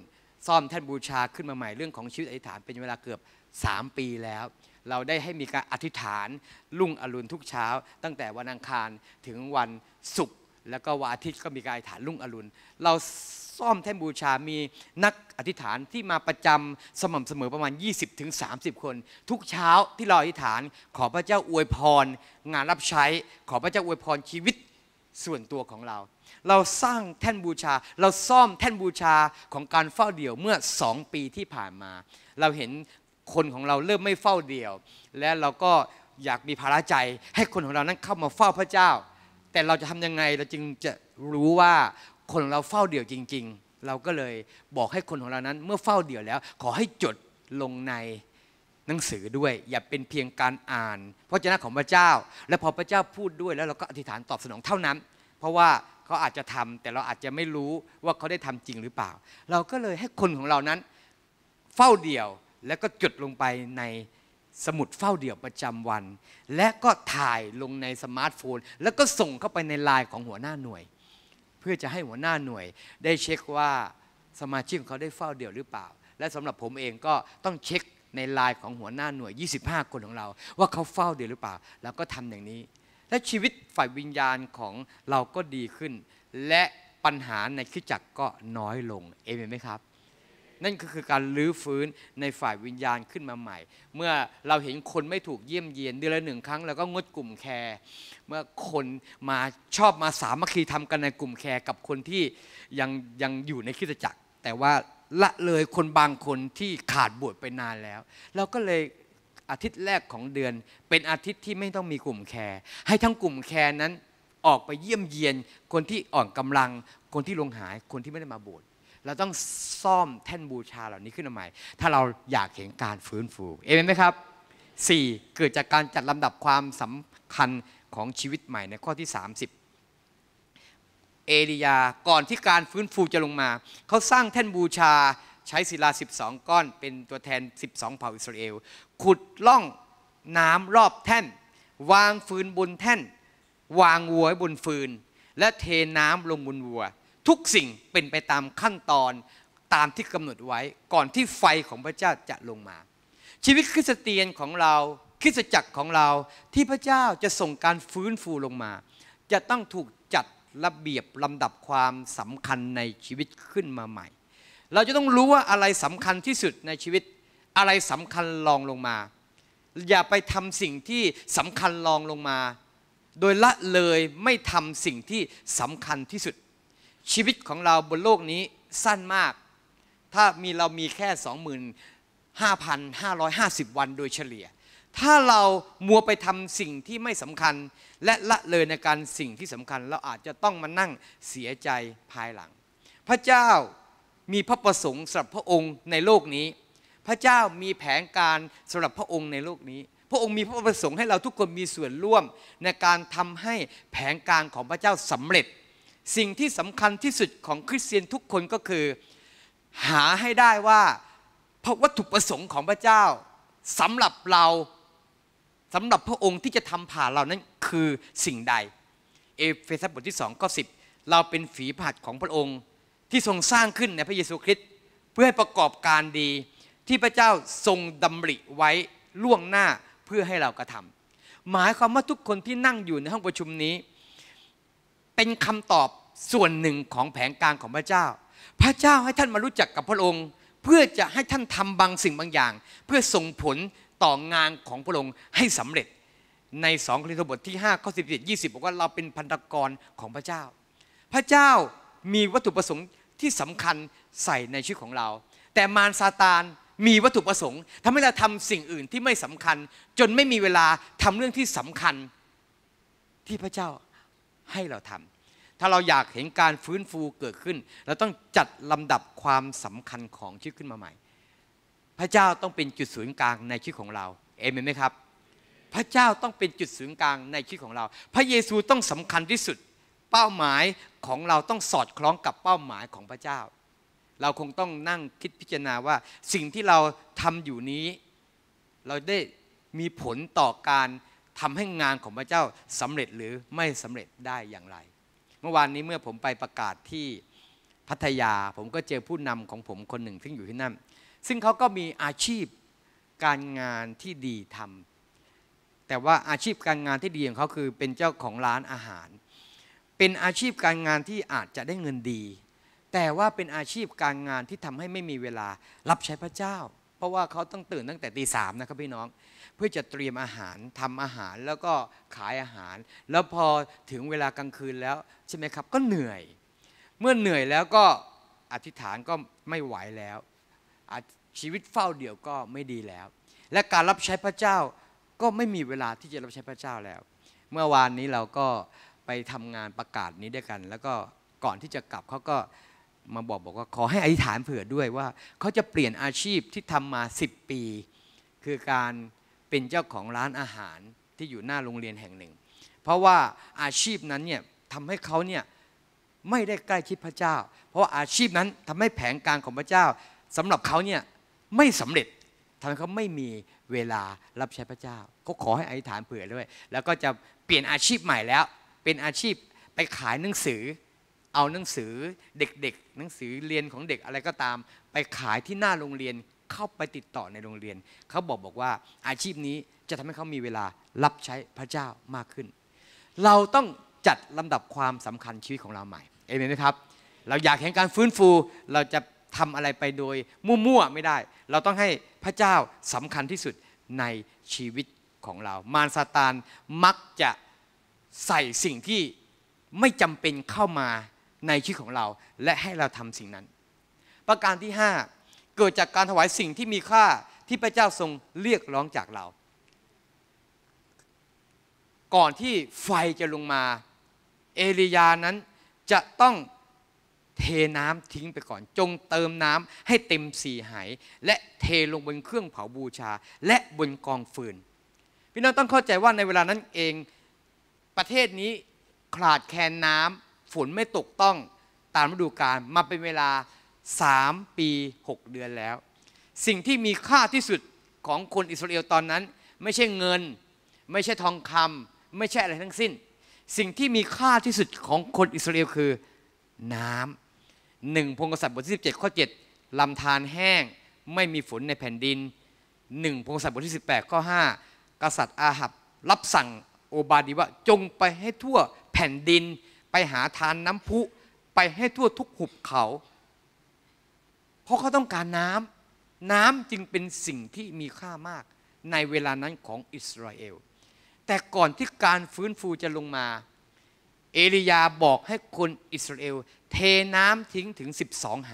ซ่อมแท่นบูชาขึ้นมาใหม่ เรื่องของชีวิตอธิษฐานเป็นเวลาเกือบ 3 ปีแล้ว เราได้ให้มีการอธิษฐานลุ่งอรุณทุกเช้า ตั้งแต่วันอังคารถึงวันศุกร์แล้วก็วันอาทิตย์ก็มีการอธิษฐานลุ่งอรุณเราซ่อมแท่นบูชา มีนักอธิษฐานที่มาประจำสม่ำเสมอประมาณ 20-30 คน ทุกเช้าที่เราอธิษฐานขอพระเจ้าอวยพร งานรับใช้ ขอพระเจ้าอวยพรชีวิตส่วนตัวของเรา เราสร้างแท่นบูชา เราซ่อมแท่นบูชาของการเฝ้าเดี่ยวเมื่อสองปีที่ผ่านมา เราเห็นคนของเราเริ่มไม่เฝ้าเดี่ยว และเราก็อยากมีภาระใจ ให้คนของเรานั้นเข้ามาเฝ้าพระเจ้า แต่เราจะทำยังไงเราจึงจะรู้ว่าคนของเราเฝ้าเดี่ยวจริง ๆ เราก็เลยบอกให้คนของเรานั้น เมื่อเฝ้าเดี่ยวแล้ว ขอให้จดลงในหนังสือด้วย อย่าเป็นเพียงการอ่านพระเจ้าของพระเจ้า และพอพระเจ้าพูดด้วยแล้วเราก็อธิษฐานตอบสนองเท่านั้น เพราะว่าเขาอาจจะทำแต่เราอาจจะไม่รู้ว่าเขาได้ทำจริงหรือเปล่า เราก็เลยให้คนของเรานั้น เฝ้าเดี่ยวแล้วก็จดลงไปในสมุดเฝ้าเดี่ยวประจำวัน และก็ถ่ายลงในสมาร์ทโฟน แล้วก็ส่งเข้าไปในไลน์ของหัวหน้าหน่วยพื่อจะให้หัวหน้าหน่วยได้เช็คว่าสมาชิกเขาได้เฝ้าเดี่ยวหรือเปล่า และสำหรับผมเองก็ต้องเช็คในลายของหัวหน้าหน่วย 25 คนของเรา ว่าเขาเฝ้าเดี่ยวหรือเปล่า แล้วก็ทำอย่างนี้ และชีวิตฝ่ายวิญญาณของเราก็ดีขึ้น และปัญหาในคิดจักก็น้อยลง เอเมนไหมครับนั่นก็คือการลื้อฟื้นในฝ่ายวิญญาณขึ้นมาใหม่ เมื่อเราเห็นคนไม่ถูกเยี่ยมเยียน เดือนละหนึ่งครั้งแล้วก็งดกลุ่มแคร์เมื่อคนมาชอบมาสามัคคีทำกันในกลุ่มแคร์กับคนที่ยังยังอยู่ในคริสตจักร แต่ว่าละเลยคนบางคนที่ขาดบวชไปนานแล้ว เราก็เลยอาทิตย์แรกของเดือนเป็นอาทิตย์ที่ไม่ต้องมีกลุ่มแคร์ให้ทั้งกลุ่มแคร์นั้นออกไปเยี่ยมเยียนคนที่อ่อนกำลังคนที่ลงหายคนที่ไม่ได้มาบวชเราต้องซ่อมแท่นบูชาเหล่านี้ขึ้นมาใหม่ ถ้าเราอยากเห็นการฟื้นฟู เอเมนไหมครับ 4. เกิดจากการจัดลำดับความสำคัญของชีวิตใหม่ในข้อที่ 30 เอลียาก่อนที่การฟื้นฟูจะลงมา เขาสร้างแท่นบูชาใช้ศิลา 12 ก้อนเป็นตัวแทน 12เผ่าอิสราเอล ขุดล่องน้ำรอบแท่น วางฟืนบนแท่น วางวัวบนฟืน และเทน้ำลงบนวัวทุกสิ่งเป็นไปตามขั้นตอนตามที่กำหนดไว้ก่อนที่ไฟของพระเจ้าจะลงมา ชีวิตคริสเตียนของเราคริสตจักรของเราที่พระเจ้าจะส่งการฟื้นฟูลงมา จะต้องถูกจัดระเบียบลำดับความสำคัญในชีวิตขึ้นมาใหม่ เราจะต้องรู้ว่าอะไรสำคัญที่สุดในชีวิตอะไรสำคัญรองลงมา อย่าไปทำสิ่งที่สำคัญรองลงมา โดยละเลยไม่ทำสิ่งที่สำคัญที่สุดชีวิตของเราบนโลกนี้สั้นมาก ถ้ามีเรามีแค่ 25,550 วันโดยเฉลี่ย ถ้าเรามัวไปทำสิ่งที่ไม่สำคัญและละเลยในการสิ่งที่สำคัญ เราอาจจะต้องมานั่งเสียใจภายหลัง พระเจ้ามีพระประสงค์สำหรับพระองค์ในโลกนี้ พระเจ้ามีแผนการสำหรับพระองค์ในโลกนี้ พระองค์มีพระประสงค์ให้เราทุกคนมีส่วนร่วมในการทำให้แผนการของพระเจ้าสำเร็จสิ่งที่สำคัญที่สุดของคริสเตียนทุกคนก็คือหาให้ได้ว่าพระวัตถุประสงค์ของพระเจ้าสำหรับเราสำหรับพระองค์ที่จะทำผ่านเรานั้นคือสิ่งใด เอเฟซัสบทที่2ก็ส10เราเป็นฝีผัดของพระองค์ ที่ทรงสร้างขึ้นในพระเยซูคริสต์เพื่อให้ประกอบการดีที่พระเจ้าทรงดำริไว้ล่วงหน้าเพื่อให้เรากระทำหมายความว่าทุกคนที่นั่งอยู่ในห้องประชุมนี้ เป็นคำตอบส่วนหนึ่งของแผนการของพระเจ้า พระเจ้าให้ท่านมารู้จักกับพระองค์ เพื่อจะให้ท่านทำบางสิ่งบางอย่าง เพื่อส่งผลต่องานของพระองค์ให้สำเร็จ ในสองคริสตบทที่5ข้อสิบเจ็ดยี่สิบบอกว่าเราเป็นพันธกรของพระเจ้า พระเจ้ามีวัตถุประสงค์ที่สำคัญใส่ในชีวิตของเรา แต่มารซาตานมีวัตถุประสงค์ ทำให้เราทำสิ่งอื่นที่ไม่สำคัญ จนไม่มีเวลาทำเรื่องที่สำคัญที่พระเจ้าให้เราทำถ้าเราอยากเห็นการฟื้นฟูเกิดขึ้น เราต้องจัดลำดับความสำคัญของชีวิตขึ้นมาใหม่ พระเจ้าต้องเป็นจุดศูนย์กลางในชีวิตของเรา เอเมนไหมครับ พระเจ้าต้องเป็นจุดศูนย์กลางในชีวิตของเรา พระเยซูต้องสำคัญที่สุด เป้าหมายของเราต้องสอดคล้องกับเป้าหมายของพระเจ้า เราคงต้องนั่งคิดพิจารณาว่าสิ่งที่เราทำอยู่นี้ เราได้มีผลต่อการทำให้งานของพระเจ้าสำเร็จหรือไม่สำเร็จได้อย่างไรเมื่อวานนี้เมื่อผมไปประกาศที่พัทยา ผมก็เจอผู้นำของผมคนหนึ่งซึ่งอยู่ที่นั่นซึ่งเขาก็มีอาชีพการงานที่ดีทำ แต่ว่าอาชีพการงานที่ดีของเขาคือเป็นเจ้าของร้านอาหาร เป็นอาชีพการงานที่อาจจะได้เงินดี แต่ว่าเป็นอาชีพการงานที่ทำให้ไม่มีเวลารับใช้พระเจ้าเพราะว่าเขาต้องตื่นตั้งแต่ตีสามนะครับพี่น้องเพื่อจะเตรียมอาหารทำอาหารแล้วก็ขายอาหาร แล้วพอถึงเวลากลางคืนแล้วใช่ไหมครับ ก็เหนื่อย เมื่อเหนื่อยแล้วก็อธิษฐานก็ไม่ไหวแล้ว ชีวิตเฝ้าเดี่ยวก็ไม่ดีแล้ว และการรับใช้พระเจ้าก็ไม่มีเวลาที่จะรับใช้พระเจ้าแล้ว เมื่อวานนี้เราก็ไปทำงานประกาศนี้ด้วยกัน แล้วก็ก่อนที่จะกลับเขาก็มาบอกบอกว่าขอให้อธิษฐานเผื่อด้วยว่าเขาจะเปลี่ยนอาชีพที่ทำมา 10 ปี คือการเป็นเจ้าของร้านอาหารที่อยู่หน้าโรงเรียนแห่งหนึ่ง เพราะว่าอาชีพนั้นเนี่ยทำให้เขาเนี่ยไม่ได้ใกล้ชิดพระเจ้า เพราะาอาชีพนั้นทำให้แผงการของพระเจ้า สำหรับเขาเนี่ยไม่สำเร็จทำให้เขาไม่มีเวลารับใช้พระเจ้าเขาขอให้อธิษฐานเผื่อด้วย แล้วก็จะเปลี่ยนอาชีพใหม่แล้ว เป็นอาชีพไปขายหนังสือเอาหนังสือเด็กๆ หนังสือเรียนของเด็กอะไรก็ตามไปขายที่หน้าโรงเรียนเข้าไปติดต่อในโรงเรียนเขาบอกบอกว่า อาชีพนี้จะทำให้เขามีเวลารับใช้พระเจ้ามากขึ้น เราต้องจัดลำดับความสำคัญชีวิตของเราใหม่เอเมนไหมครับเราอยากเห็นการฟื้นฟูเราจะทำอะไรไปโดยมั่วๆไม่ได้ เราต้องให้พระเจ้าสำคัญที่สุดในชีวิตของเรา มารซาตานมักจะใส่สิ่งที่ไม่จำเป็นเข้ามาในชีวิตของเราและให้เราทำสิ่งนั้น ประการที่ 5 เกิดจากการถวายสิ่งที่มีค่าที่พระเจ้าทรงเรียกร้องจากเรา ก่อนที่ไฟจะลงมา เอลียานั้นจะต้องเทน้ำทิ้งไปก่อนจงเติมน้ำให้เต็มสีหาย และเทลงบนเครื่องเผาบูชาและบนกองฟืน พี่น้องต้องเข้าใจว่าในเวลานั้นเองประเทศนี้ขาดแคลนน้ำฝนไม่ตกต้องตามฤดูกาลมาเป็นเวลา 3 ปี 6 เดือนแล้ว สิ่งที่มีค่าที่สุดของคนอิสราเอลตอนนั้น ไม่ใช่เงิน ไม่ใช่ทองคำไม่ใช่อะไรทั้งสิ้น สิ่งที่มีค่าที่สุดของคนอิสราเอลคือน้ำหนึ่งพงศษัตริย์บทที่17 ข้อ 7ลำธารแห้งไม่มีฝนในแผ่นดินหนึ่งพงศษัตริย์บทที่18 ข้อ 5กษัตริย์อาหับรับสั่งโอบาดีว่าจงไปให้ทั่วแผ่นดินไปหาทานน้ำพุ ไปให้ทั่วทุกหุบเขา เพราะเขาต้องการน้ำน้ำจึงเป็นสิ่งที่มีค่ามากในเวลานั้นของอิสราเอล แต่ก่อนที่การฟื้นฟูจะลงมา เอลียาบอกให้คนอิสราเอลเทน้ำทิ้งถึง 12ไห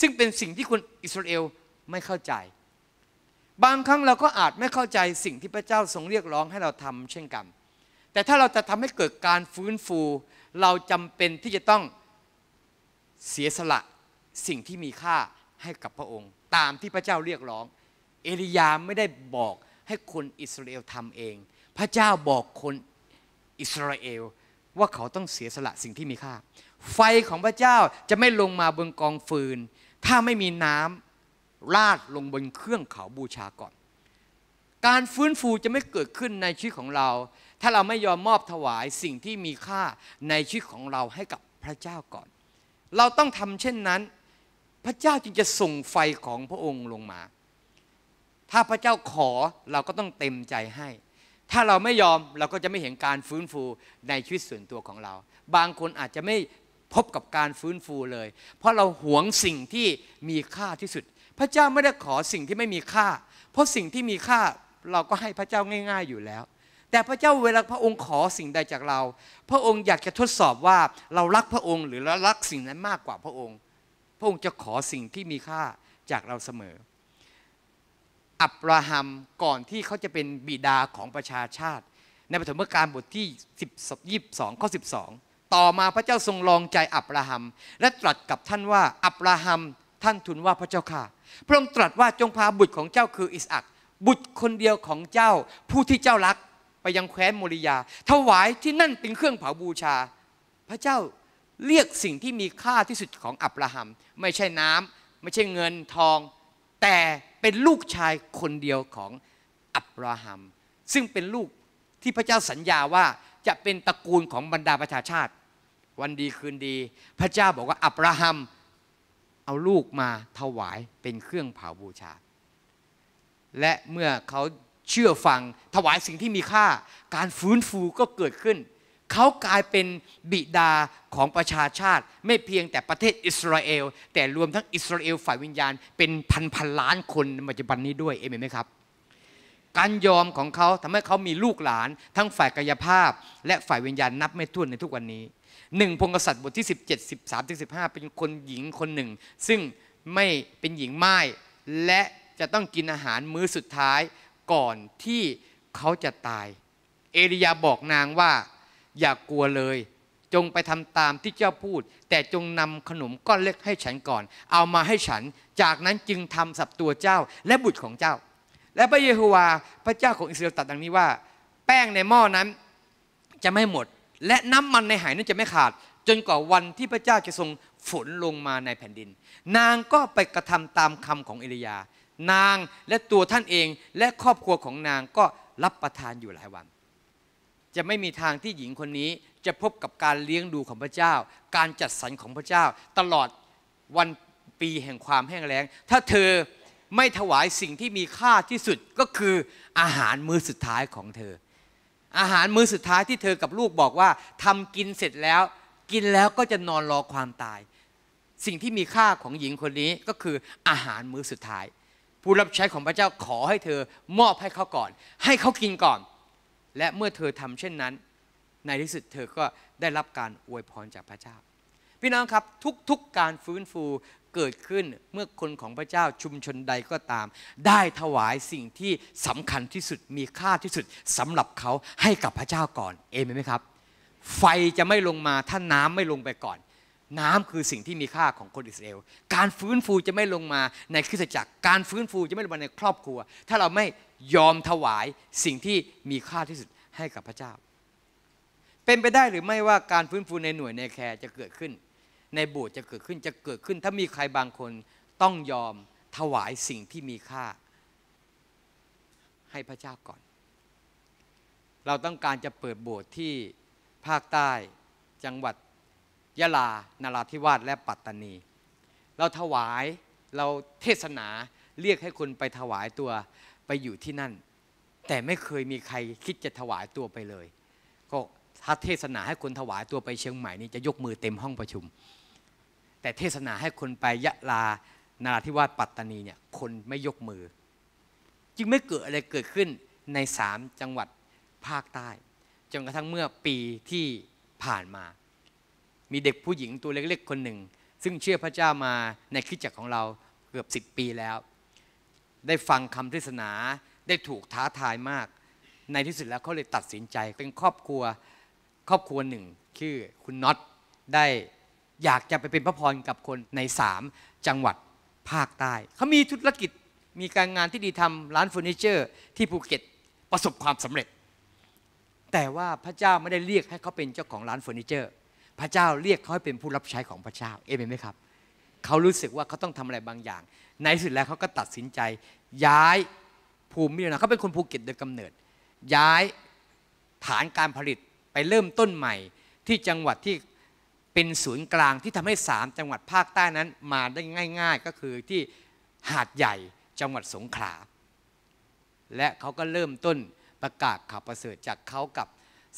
ซึ่งเป็นสิ่งที่คนอิสราเอลไม่เข้าใจ บางครั้งเราก็อาจไม่เข้าใจสิ่งที่พระเจ้าทรงเรียกร้องให้เราทำเช่นกัน แต่ถ้าเราจะทำให้เกิดการฟื้นฟูเราจำเป็นที่จะต้องเสียสละสิ่งที่มีค่าให้กับพระองค์ ตามที่พระเจ้าเรียกร้อง เอลียาไม่ได้บอกให้คนอิสราเอลทำเอง พระเจ้าบอกคนอิสราเอลว่าเขาต้องเสียสละสิ่งที่มีค่า ไฟของพระเจ้าจะไม่ลงมาบนกองฟืน ถ้าไม่มีน้ำราดลงบนเครื่องเขาบูชาก่อน การฟื้นฟูจะไม่เกิดขึ้นในชีวิตของเราถ้าเราไม่ยอมมอบถวายสิ่งที่มีค่าในชีวิตของเราให้กับพระเจ้าก่อน เราต้องทำเช่นนั้น พระเจ้าจึงจะส่งไฟของพระองค์ลงมา ถ้าพระเจ้าขอเราก็ต้องเต็มใจให้ ถ้าเราไม่ยอมเราก็จะไม่เห็นการฟื้นฟูในชีวิตส่วนตัวของเรา บางคนอาจจะไม่พบกับการฟื้นฟูเลย เพราะเราหวงสิ่งที่มีค่าที่สุด พระเจ้าไม่ได้ขอสิ่งที่ไม่มีค่า เพราะสิ่งที่มีค่าเราก็ให้พระเจ้าง่าย ๆอยู่แล้วแต่พระเจ้าเวลาพระองค์ขอสิ่งใดจากเรา พระองค์อยากจะทดสอบว่าเรารักพระองค์หรือเรารักสิ่งนั้นมากกว่าพระองค์ พระองค์จะขอสิ่งที่มีค่าจากเราเสมอ อับราฮัมก่อนที่เขาจะเป็นบิดาของประชาชาติ ในปฐมกาลบทที่10 22ข้อ12 ต่อมาพระเจ้าทรงลองใจอับราฮัมและตรัสกับท่านว่า อับราฮัม ท่านทูลว่าพระเจ้าค่ะพระองค์ตรัสว่าจงพาบุตรของเจ้าคืออิสอักบุตรคนเดียวของเจ้าผู้ที่เจ้ารักไปยังแคว้นโมริยาถวายที่นั่นเป็นเครื่องเผาบูชา พระเจ้าเรียกสิ่งที่มีค่าที่สุดของอับราฮัม ไม่ใช่น้ำไม่ใช่เงินทอง แต่เป็นลูกชายคนเดียวของอับราฮัมซึ่งเป็นลูกที่พระเจ้าสัญญาว่าจะเป็นตระกูลของบรรดาประชาชาติ วันดีคืนดี พระเจ้าบอกว่าอับราฮัมเอาลูกมาถวายเป็นเครื่องเผาบูชาและเมื่อเขาเชื่อฟังถวายสิ่งที่มีค่าการฟื้นฟูก็เกิดขึ้น เขากลายเป็นบิดาของประชาชาติ ไม่เพียงแต่ประเทศอิสราเอล แต่รวมทั้งอิสราเอลฝ่ายวิญญาณเป็นพันพันล้านคนในปัจจุบันนี้ด้วยเอเมนไหมครับ การยอมของเขาทำให้เขามีลูกหลาน ทั้งฝ่ายกายภาพและฝ่ายวิญญาณนับไม่ถ้วนในทุกวันนี้หนึ่งพงศษัตริย์บทที่ 17 13ถึง15 เป็นคนหญิงคนหนึ่ง ซึ่งไม่เป็นหญิงไม้และจะต้องกินอาหารมื้อสุดท้ายก่อนที่เขาจะตาย เอลียาบอกนางว่าอย่ากลัวเลย จงไปทำตามที่เจ้าพูด แต่จงนำขนมก้อนเล็กให้ฉันก่อน เอามาให้ฉันจากนั้นจึงทำสับตัวเจ้าและบุตรของเจ้า และพระเยโฮวา พระเจ้าของอิสราเอลตรัสดังนี้ว่า แป้งในหม้อนั้นจะไม่หมด และน้ำมันในหายนั้นจะไม่ขาด จนกว่าวันที่พระเจ้าจะทรงฝนลงมาในแผ่นดิน นางก็ไปกระทำตามคำของเอลียานางและตัวท่านเองและครอบครัวของนางก็รับประทานอยู่หลายวัน จะไม่มีทางที่หญิงคนนี้จะพบกับการเลี้ยงดูของพระเจ้า การจัดสรรของพระเจ้า ตลอดวันปีแห่งความแห้งแล้ง ถ้าเธอไม่ถวายสิ่งที่มีค่าที่สุดก็คือ อาหารมื้อสุดท้ายของเธอ อาหารมื้อสุดท้ายที่เธอกับลูกบอกว่า ทำกินเสร็จแล้ว กินแล้วก็จะนอนรอความตาย สิ่งที่มีค่าของหญิงคนนี้ก็คืออาหารมื้อสุดท้ายผู้รับใช้ของพระเจ้าขอให้เธอ มอบให้เขาก่อน ให้เขากินก่อน และเมื่อเธอทำเช่นนั้น ในที่สุดเธอก็ได้รับการอวยพรจากพระเจ้าพี่น้องครับทุกๆกการฟื้นฟูเกิดขึ้นเมื่อคนของพระเจ้าชุมชนใดก็ตาม ได้ถวายสิ่งที่สำคัญที่สุดมีค่าที่สุดสำหรับเขาให้กับพระเจ้าก่อน เอเมนไหมครับไฟจะไม่ลงมา ถ้าน้ำไม่ลงไปก่อนน้ำคือสิ่งที่มีค่าของคนอิสราเอลการฟื้นฟูจะไม่ลงมาในคริสตจักรการฟื้นฟูจะไม่ลงมาในครอบครัว ถ้าเราไม่ยอมถวายสิ่งที่มีค่าที่สุดให้กับพระเจ้า เป็นไปได้หรือไม่ว่าการฟื้นฟูในหน่วยในแคร์จะเกิดขึ้น ในโบสถ์จะเกิดขึ้นจะเกิดขึ้น ถ้ามีใครบางคนต้องยอมถวายสิ่งที่มีค่า ให้พระเจ้าก่อน เราต้องการจะเปิดโบสถ์ที่ภาคใต้จังหวัดยะลา นราธิวาส และปัตตานี เราถวาย เราเทศนาเรียกให้คนไปถวายตัวไปอยู่ที่นั่น แต่ไม่เคยมีใครคิดจะถวายตัวไปเลย ก็ถ้าเทศนาให้คนถวายตัวไปเชียงใหม่นี่จะยกมือเต็มห้องประชุม แต่เทศนาให้คนไปยะลา นราธิวาส ปัตตานีเนี่ยคนไม่ยกมือ จึงไม่เกิดอะไรเกิดขึ้นในสามจังหวัดภาคใต้ จนกระทั่งเมื่อปีที่ผ่านมามีเด็กผู้หญิงตัวเล็กๆ คนหนึ่ง ซึ่งเชื่อพระเจ้ามาในคริตจักรของเราเกือบสิบปีแล้ว ได้ฟังคำเทศนาได้ถูกท้าทายมาก ในที่สุดแล้วเขาเลยตัดสินใจเป็นครอบครัวครอบครัวหนึ่งคือคุณน็อตได้อยากจะไปเป็นพระพรกับคนในสามจังหวัดภาคใต้เขามีธุรกิจมีการงานที่ดีทำร้านเฟอร์นิเจอร์ที่ภูเก็ตประสบความสำเร็จแต่ว่าพระเจ้าไม่ได้เรียกให้เขาเป็นเจ้าของร้านเฟอร์นิเจอร์พระเจ้าเรียกเขาให้เป็นผู้รับใช้ของพระเจ้า เอเมนไหมครับ เขารู้สึกว่าเขาต้องทำอะไรบางอย่าง ในสุดแล้วเขาก็ตัดสินใจย้ายภูมิลำเนะเขาเป็นคนภูเก็ตโดยกำเนิด ย้ายฐานการผลิตไปเริ่มต้นใหม่ที่จังหวัดที่เป็นศูนย์กลางที่ทำให้สามจังหวัดภาคใต้นั้นมาได้ง่าย ๆ ก็คือที่หาดใหญ่จังหวัดสงขลา และเขาก็เริ่มต้นประกาศข่าวประเสริฐจากเขากับ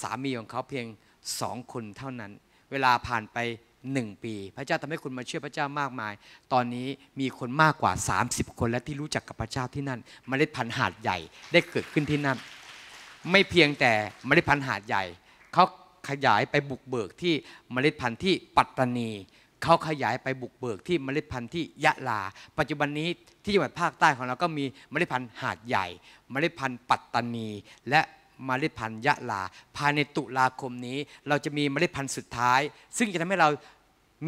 สามีของเขาเพียงสองคนเท่านั้นเวลาผ่านไปหนึ่งปี พระเจ้าทำให้คุณมาเชื่อพระเจ้ามากมาย ตอนนี้มีคนมากกว่า 30 คนและที่รู้จักกับพระเจ้าที่นั่นมเมล็ดพันธุ์หาดใหญ่ได้เกิดขึ้นที่นั่น ไม่เพียงแต่มเมล็ดพันธุ์หาดใหญ่ เขาขยายไปบุกเบิกที่มเมล็ดพันธุ์ที่ปัตตานีเขาขยายไปบุกเบิกที่เมล็ดพันธุ์ที่ยะลา ปัจจุบันนี้ที่จังหวัดภาคใต้ของเราก็มีเมล็ดพันธุ์หาดใหญ่เมล็ดพันธุ์ปัตตานีและมเมล็ดพันธุ์ยะลาภายในตุลาคมนี้ เราจะมีมเมล็ดพันธุ์สุดท้าย ซึ่งจะทำให้เรา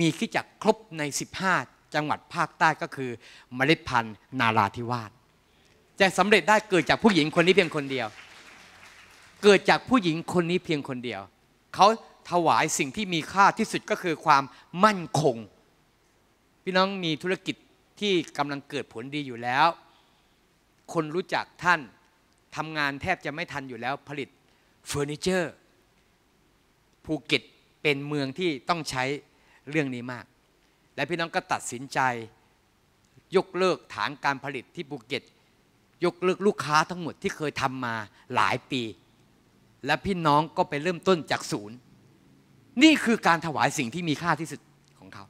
มีขี้จักครบใน 15 จังหวัดภาคใต้ก็คือมเมล็ดพันธุ์นาราธิวาสจะสำเร็จได้เกิดจากผู้หญิงคนนี้เพียงคนเดียว เกิดจากผู้หญิงคนนี้เพียงคนเดียวเขาถวายสิ่งที่มีค่าที่สุดก็คือความมั่นคง พี่น้องมีธุรกิจที่กำลังเกิดผลดีอยู่แล้ว คนรู้จักท่านทำงานแทบจะไม่ทันอยู่แล้วผลิตเฟอร์นิเจอร์ภูเก็ตเป็นเมืองที่ต้องใช้เรื่องนี้มาก และพี่น้องก็ตัดสินใจ ยกเลิกฐานการผลิตที่ภูเก็ตยกเลิกลูกค้าทั้งหมดที่เคยทำมาหลายปี และพี่น้องก็ไปเริ่มต้นจากศูนย์ นี่คือการถวายสิ่งที่มีค่าที่สุดของเขา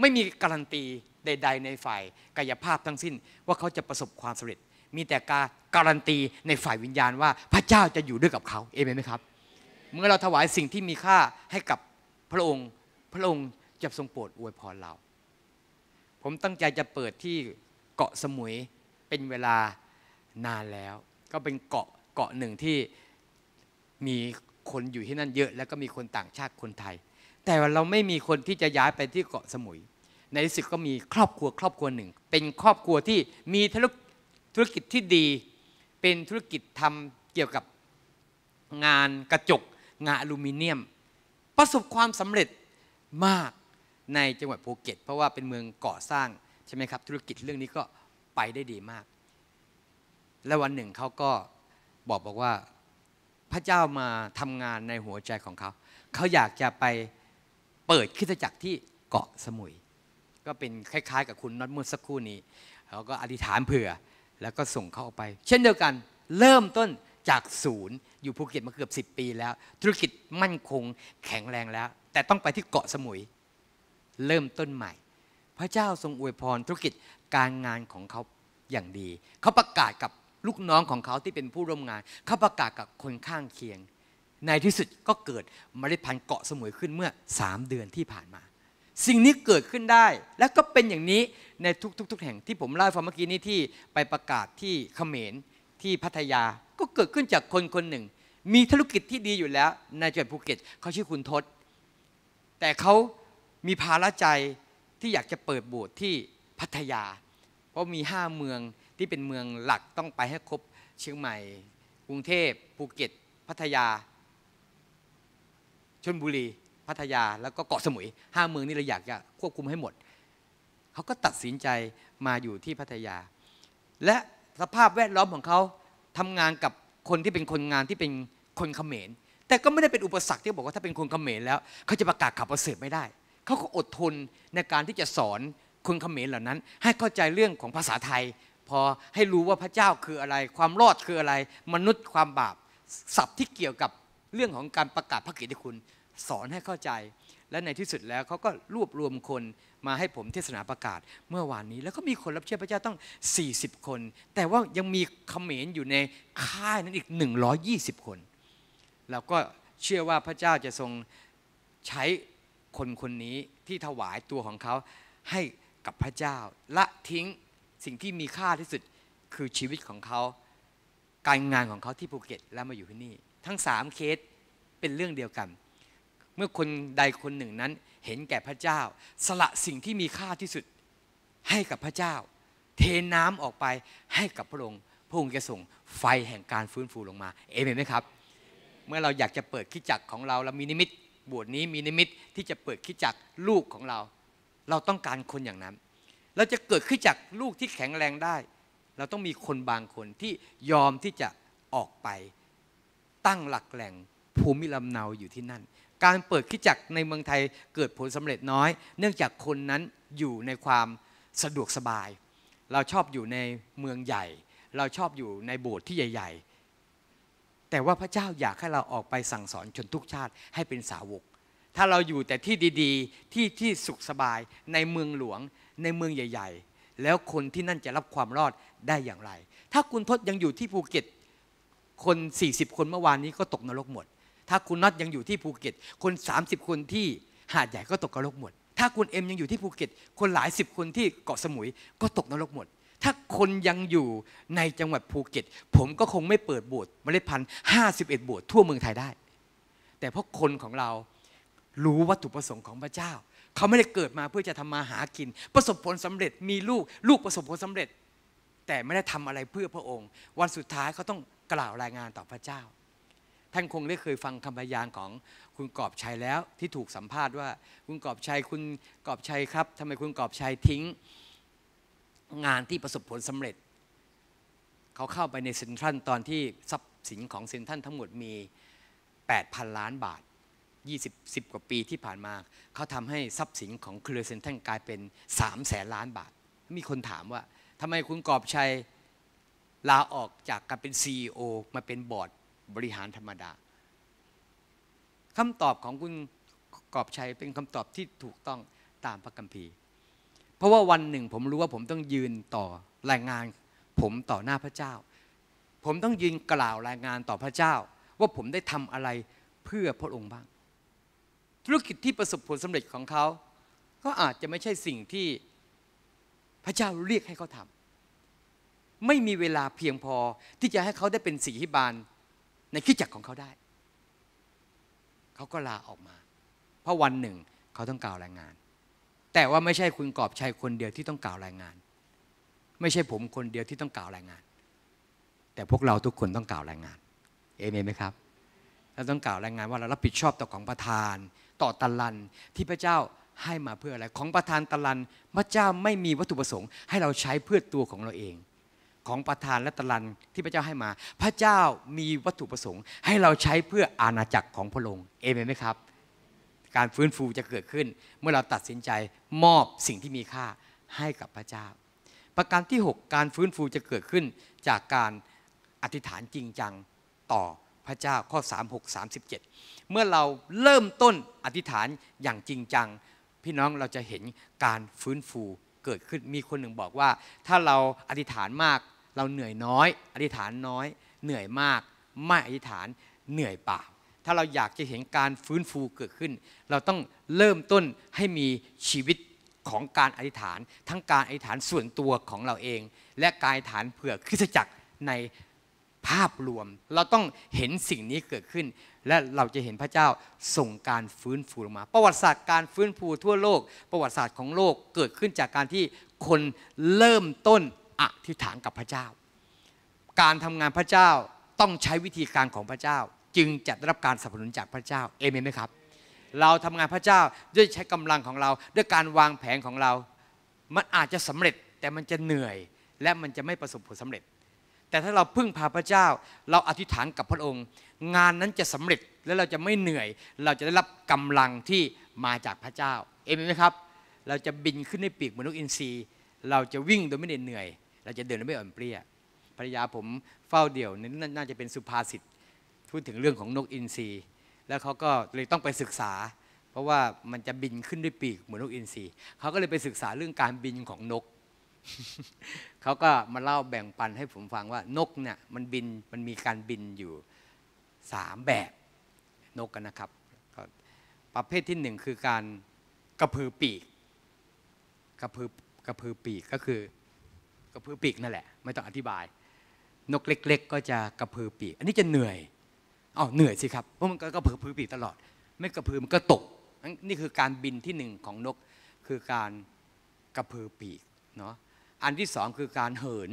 ไม่มีการันตีใด ๆ ในฝ่ายกายภาพทั้งสิ้น ว่าเขาจะประสบความสำเร็จมีแต่การการันตีในฝ่ายวิญญาณว่าพระเจ้าจะอยู่ด้วยกับเขา เอเมนไหมครับ เมื่อเราถวายสิ่งที่มีค่าให้กับพระองค์ พระองค์จะทรงโปรดอวยพรเรา ผมตั้งใจจะเปิดที่เกาะสมุยเป็นเวลา นานแล้ว ก็เป็นเกาะเกาะหนึ่งที่มีคนอยู่ที่นั่นเยอะ แล้วก็มีคนต่างชาติคนไทย แต่ว่าเราไม่มีคนที่จะย้ายไปที่เกาะสมุย ในที่สุดก็มีครอบครัวครอบครัวหนึ่ง เป็นครอบครัวที่มีธุรธุรกิจที่ดีเป็นธุรกิจทำเกี่ยวกับงานกระจกงานอลูมิเนียม ประสบความสำเร็จมากในจังหวัดภูเก็ต เพราะว่าเป็นเมืองก่อสร้างใช่ไหมครับ ธุรกิจเรื่องนี้ก็ไปได้ดีมาก และวันหนึ่งเขาก็บอกบอกว่าพระเจ้ามาทำงานในหัวใจของเขาเขาอยากจะไปเปิดคิดจักรที่เกาะสมุย ก็เป็นคล้ายๆกับคุณน็อตเมื่อสักครู่นี้เขาก็อธิษฐานเผื่อแล้วก็ส่งเขาออกไป เช่นเดียวกัน เริ่มต้นจากศูนย์อยู่ภูเก็ตมาเกือบ10 ปีแล้ว ธุรกิจมั่นคง แข็งแรงแล้ว แต่ต้องไปที่เกาะสมุย เริ่มต้นใหม่ พระเจ้าทรงอวยพรธุรกิจการงานของเขาอย่างดี เขาประกาศกับลูกน้องของเขาที่เป็นผู้ร่วมงาน เขาประกาศกับคนข้างเคียง ในที่สุดก็เกิดเมล็ดพันธุ์เกาะสมุยขึ้นเมื่อ3เดือนที่ผ่านมาสิ่งนี้เกิดขึ้นได้และก็เป็นอย่างนี้ในทุกๆแห่งที่ผมเล่าฟังเมื่อกี้นี้ที่ไปประกาศที่เขมรที่พัทยาก็เกิดขึ้นจากคนคนหนึ่ง มีธุรกิจที่ดีอยู่แล้ว ในจังหวัดภูเก็ตเขาชื่อคุณทศแต่เขามีภาระใจที่อยากจะเปิดโบสถ์ที่พัทยา เพราะมีห้าเมืองที่เป็นเมืองหลักต้องไปให้ครบเชียงใหม่ กรุงเทพภูเก็ตพัทยาชนบุรีพัทยาแล้วก็เกาะสมุยห้าเมืองนี่เราอยากจะควบคุมให้หมด เขาก็ตัดสินใจมาอยู่ที่พัทยา และสภาพแวดล้อมของเขาทำงานกับคนที่เป็นคนงานที่เป็นคนเขมรแต่ก็ไม่ได้เป็นอุปสรรคที่บอกว่าถ้าเป็นคนเขมรแล้วเขาจะประกาศขับประเสริฐไม่ได้เขาก็อดทนในการที่จะสอนคนเขมรเหล่านั้น ให้เข้าใจเรื่องของภาษาไทย พอให้รู้ว่าพระเจ้าคืออะไร ความรอดคืออะไร มนุษย์ความบาป ศัพท์ที่เกี่ยวกับเรื่องของการประกาศพระกิตติคุณสอนให้เข้าใจ และในที่สุดแล้วเขาก็รวบรวมคนมาให้ผมเทศนาประกาศ เมื่อวานนี้ แล้วก็มีคนรับเชื่อพระเจ้าต้อง 40 คน แต่ว่ายังมีเขมรอยู่ในค่ายนั้นอีก120 คนเราก็เชื่อว่าพระเจ้าจะทรงใช้คนคนนี้ที่ถวายตัวของเขาให้กับพระเจ้าละทิ้งสิ่งที่มีค่าที่สุดคือชีวิตของเขาการงานของเขาที่ภูเก็ตแล้วมาอยู่ที่นี่ ทั้งสามเคสเป็นเรื่องเดียวกันมื่อคนใดคนหนึ่งนั้นเห็นแก่พระเจ้า สละสิ่งที่มีค่าที่สุด ให้กับพระเจ้า เทน้ำออกไปให้กับพระองค์พระองค์จะส่งไฟแห่งการฟื้นฟูลงมาเอเมนไหมครับ เมื่อเราอยากจะเปิดคิจักของเราเรามีนิมิต บวชนี้มีนิมิตที่จะเปิดคิจักลูกของเรา เราต้องการคนอย่างนั้น เราจะเกิดคิจักลูกที่แข็งแรงได้ เราต้องมีคนบางคนที่ยอมที่จะออกไปตั้งหลักแหล่งภูมิลำเนาอยู่ที่นั่นการเปิดคิดจักในเมืองไทยเกิดผลสำเร็จน้อย เนื่องจากคนนั้นอยู่ในความสะดวกสบาย เราชอบอยู่ในเมืองใหญ่ เราชอบอยู่ในโบสถ์ที่ใหญ่ ๆ แต่ว่าพระเจ้าอยากให้เราออกไปสั่งสอนชนทุกชาติให้เป็นสาวก ถ้าเราอยู่แต่ที่ดี ๆที่ที่สุขสบายในเมืองหลวงในเมืองใหญ่ ๆ แล้วคนที่นั่นจะรับความรอดได้อย่างไร ถ้าคุณทศยังอยู่ที่ภูเก็ต คน40คนเมื่อวานนี้ก็ตกนรกหมดถ้าคุณน็อตยังอยู่ที่ภูเก็ต คน 30 คนที่หาดใหญ่ก็ตกนรกหมด ถ้าคุณเอ็มยังอยู่ที่ภูเก็ตคนหลายสิบคนที่เกาะสมุยก็ตกนรกหมด ถ้าคนยังอยู่ในจังหวัดภูเก็ต ผมก็คงไม่เปิดโบสถ์เมล็ดพันธุ์ห้าสิบเอ็ดโบสถ์ทั่วเมืองไทยได้ แต่เพราะคนของเรารู้วัตถุประสงค์ของพระเจ้า เขาไม่ได้เกิดมาเพื่อจะทำมาหากิน ประสบผลสำเร็จมีลูกลูกประสบผลสำเร็จ แต่ไม่ได้ทำอะไรเพื่อพระองค์ วันสุดท้ายเขาต้องกล่าวรายงานต่อพระเจ้าท่านคงได้เคยฟังคำพยานของคุณกอบชัยแล้ว ที่ถูกสัมภาษณ์ว่าคุณกอบชัยคุณกอบชัยครับทำไมคุณกอบชัยทิ้งงานที่ประสบผลสำเร็จ เขาเข้าไปในเซ็นทรัลตอนที่ทรัพย์สินของเซ็นทรัลทั้งหมดมี 8,000 ล้านบาท 20 10กว่าปีที่ผ่านมาเขาทำให้ทรัพย์สินของเครือเซ็นทรัลกลายเป็น 3 แสนล้านบาท มีคนถามว่าทำไมคุณกอบชัยลาออกจากการเป็น CEO มาเป็นบอร์ดบริหารธรรมดาคำตอบของคุณกอบชัย เป็นคำตอบที่ถูกต้องตามพระคัมภีร์เพราะว่าวันหนึ่งผมรู้ว่าผมต้องยืนต่อรายงานผมต่อหน้าพระเจ้า ผมต้องยืนกล่าวรายงานต่อพระเจ้า ว่าผมได้ทำอะไรเพื่อพระองค์บ้างธุรกิจที่ประสบผลสำเร็จของเขา ก็อาจจะไม่ใช่สิ่งที่พระเจ้าเรียกให้เขาทำไม่มีเวลาเพียงพอที่จะให้เขาได้เป็นสีหิบาลในคิดจักของเขาได้ เขาก็ลาออกมา เพราะวันหนึ่งเขาต้องกล่าวรายงาน แต่ว่าไม่ใช่คุณกอบชัยคนเดียวที่ต้องกล่าวรายงาน ไม่ใช่ผมคนเดียวที่ต้องกล่าวรายงาน แต่พวกเราทุกคนต้องกล่าวรายงานเอเมนไหมครับ เราต้องกล่าวรายงานว่าเรารับผิดชอบต่อของประธาน ต่อตะลันที่พระเจ้าให้มาเพื่ออะไรของประธานตะลันพระเจ้าไม่มีวัตถุประสงค์ ให้เราใช้เพื่อตัวของเราเองของประธานและตะลันที่พระเจ้าให้มา พระเจ้ามีวัตถุประสงค์ ให้เราใช้เพื่ออาณาจักรของพระองค์เอเมนไหมครับ การฟื้นฟูจะเกิดขึ้น เมื่อเราตัดสินใจมอบสิ่งที่มีค่าให้กับพระเจ้า ประการที่ 6 การฟื้นฟูจะเกิดขึ้นจากการอธิษฐานจริงจังต่อพระเจ้าข้อ 36 37 เมื่อเราเริ่มต้นอธิษฐานอย่างจริงจัง พี่น้องเราจะเห็นการฟื้นฟูเกิดขึ้นมีคนหนึ่งบอกว่า ถ้าเราอธิษฐานมาก เราเหนื่อยน้อย อธิษฐานน้อย เหนื่อยมาก ไม่อธิษฐานเหนื่อยเปล่าถ้าเราอยากจะเห็นการฟื้นฟูเกิดขึ้น เราต้องเริ่มต้นให้มีชีวิตของการอธิษฐาน ทั้งการอธิษฐานส่วนตัวของเราเอง และการอธิษฐานเผื่อคริสตจักรในภาพรวมเราต้องเห็นสิ่งนี้เกิดขึ้น และเราจะเห็นพระเจ้าส่งการฟื้นฟูลงมา ประวัติศาสตร์การฟื้นฟูทั่วโลก ประวัติศาสตร์ของโลกเกิดขึ้นจากการที่คนเริ่มต้นอธิษฐานกับพระเจ้า การทำงานพระเจ้าต้องใช้วิธีการของพระเจ้า จึงจะได้รับการสนับสนุนจากพระเจ้าเอเมนไหมครับ เราทำงานพระเจ้าด้วยใช้กำลังของเราด้วยการวางแผนของเรามันอาจจะสำเร็จแต่มันจะเหนื่อย และมันจะไม่ประสบผลสำเร็จแต่ถ้าเราพึ่งพาพระเจ้าเราอธิษฐานกับพระองค์ งานนั้นจะสำเร็จและเราจะไม่เหนื่อย เราจะได้รับกำลังที่มาจากพระเจ้าเอเมนไหมครับเราจะบินขึ้นในปีกมนุษย์อินทรีย์เราจะวิ่งโดยไม่เหนื่อย เราจะเดินโดยไม่อ่อนเปลี้ยภรรยาผมเฝ้าเดี่ยวนี่น่าจะเป็นสุภาษิตพูดถึงเรื่องของนกอินทรีแล้วเขาก็เลยต้องไปศึกษา เพราะว่ามันจะบินขึ้นด้วยปีกเหมือนนกอินทรีเขาก็เลยไปศึกษาเรื่องการบินของนกเขาก็มาเล่าแบ่งปันให้ผมฟังว่านกเนี่ย มันบินมันมีการบินอยู่สามแบบนกกันนะครับประเภทที่หนึ่งคือการกระพือปีกกระพือกระพือปีกก็คือกระพือปีกนั่นแหละ ไม่ต้องอธิบาย นกเล็ก ๆ ก็จะกระพือปีกอันนี้จะเหนื่อยอ๋อเหนื่อยสิครับเพราะมันก็กระพือพือปีกตลอด ไม่กระพือมันก็ตกนี่คือการบินที่หนึ่งของนกคือการกระพือปีกเนาะอันที่สองคือการเหิน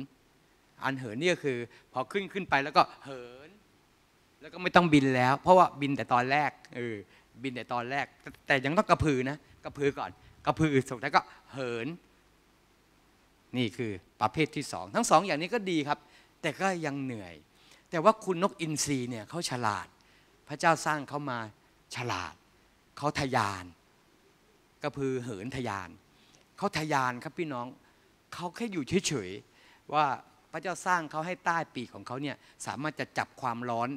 อันเหินนี่ก็คือพอขึ้นขึ้นไปแล้วก็เหิน แล้วก็ไม่ต้องบินแล้ว เพราะว่าบินแต่ตอนแรก เออ บินแต่ตอนแรก แต่ยังต้องกระพือนะ กระพือก่อน กระพือสุดแล้วก็เหิน นี่คือประเภทที่สอง ทั้งสองอย่างนี้ก็ดีครับ แต่ก็ยังเหนื่อย แต่ว่าคุณนกอินทรีเนี่ยเขาฉลาด พระเจ้าสร้างเขามาฉลาด เขาทยาน กระพือเหินทยาน เขาทยานครับพี่น้องเขาแค่อยู่เฉยๆ ว่าพระเจ้าสร้างเขาให้ใต้ปีกของเขาเนี่ยสามารถจะจับความร้อน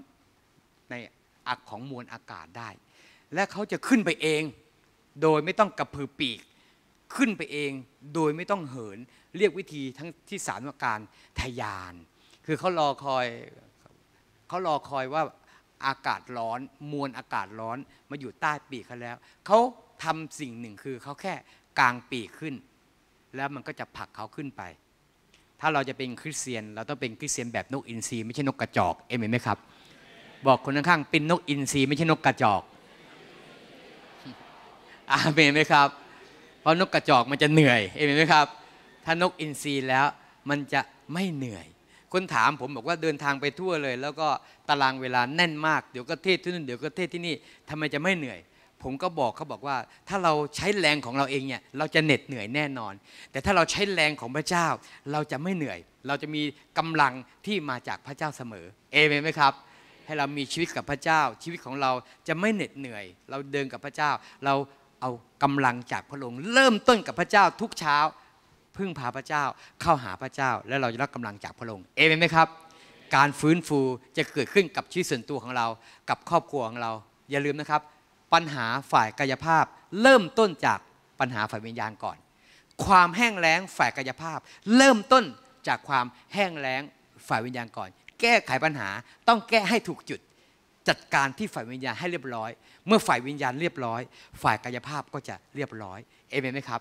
ในอักของมวลอากาศได้ และเขาจะขึ้นไปเอง โดยไม่ต้องกระพือปีกขึ้นไปเอง โดยไม่ต้องเหินเรียกวิธีทั้งที่สามวการทยาน คือเขารอคอยเขารอคอยว่าอากาศร้อนมวลอากาศร้อนมาอยู่ใต้ปีกเขาแล้ว เขาทำสิ่งหนึ่งคือเขาแค่กางปีกขึ้นแล้วมันก็จะผลักเขาขึ้นไป ถ้าเราจะเป็นคริสเตียนเราต้องเป็นคริสเตียนแบบนกอินทรีไม่ใช่นกกระจอกเอเมนไหมครับ บอกคนข้างๆ เป็นนกอินทรีไม่ใช่นกกระจอกอาเมนไหมครับ เพราะนกกระจอกมันจะเหนื่อย เอเมนไหมครับ ถ้านกอินทรีแล้วมันจะไม่เหนื่อย คนถามผมบอกว่าเดินทางไปทั่วเลย แล้วก็ตารางเวลาแน่นมาก เดี๋ยวก็เทศที่นู่นเดี๋ยวก็เทศที่นี่ ทำไมจะไม่เหนื่อยผมก็บอกเขาบอกว่าถ้าเราใช้แรงของเราเองเนี่ยเราจะเหน็ดเหนื่อยแน่นอน แต่ถ้าเราใช้แรงของพระเจ้า เราจะไม่เหนื่อย เราจะมีกำลังที่มาจากพระเจ้าเสมอเอเมนไหมครับ ให้เรามีชีวิตกับพระเจ้า ชีวิตของเราจะไม่เหน็ดเหนื่อย เราเดินกับพระเจ้า เราเอากำลังจากพระองค์เริ่มต้นกับพระเจ้าทุกเช้า พึ่งพาพระเจ้าเข้าหาพระเจ้าแล้วเราจะรับกำลังจากพระองค์เอเมนไหมครับการฟื้นฟูจะเกิดขึ้นกับชีวิตส่วนตัวของเรากับครอบครัวของเราอย่าลืมนะครับปัญหาฝ่ายกายภาพเริ่มต้นจากปัญหาฝ่ายวิญญาณก่อน ความแห้งแล้งฝ่ายกายภาพเริ่มต้นจากความแห้งแล้งฝ่ายวิญญาณก่อน แก้ไขปัญหาต้องแก้ให้ถูกจุด จัดการที่ฝ่ายวิญญาณให้เรียบร้อย เมื่อฝ่ายวิญญาณเรียบร้อย ฝ่ายกายภาพก็จะเรียบร้อยเอเมนไหมครับ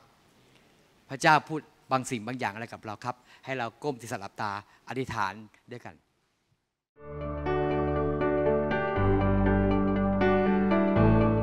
พระเจ้าพูดบางสิ่งบางอย่างอะไรกับเราครับ ให้เราก้มที่สลับตาอธิษฐานด้วยกัน thank you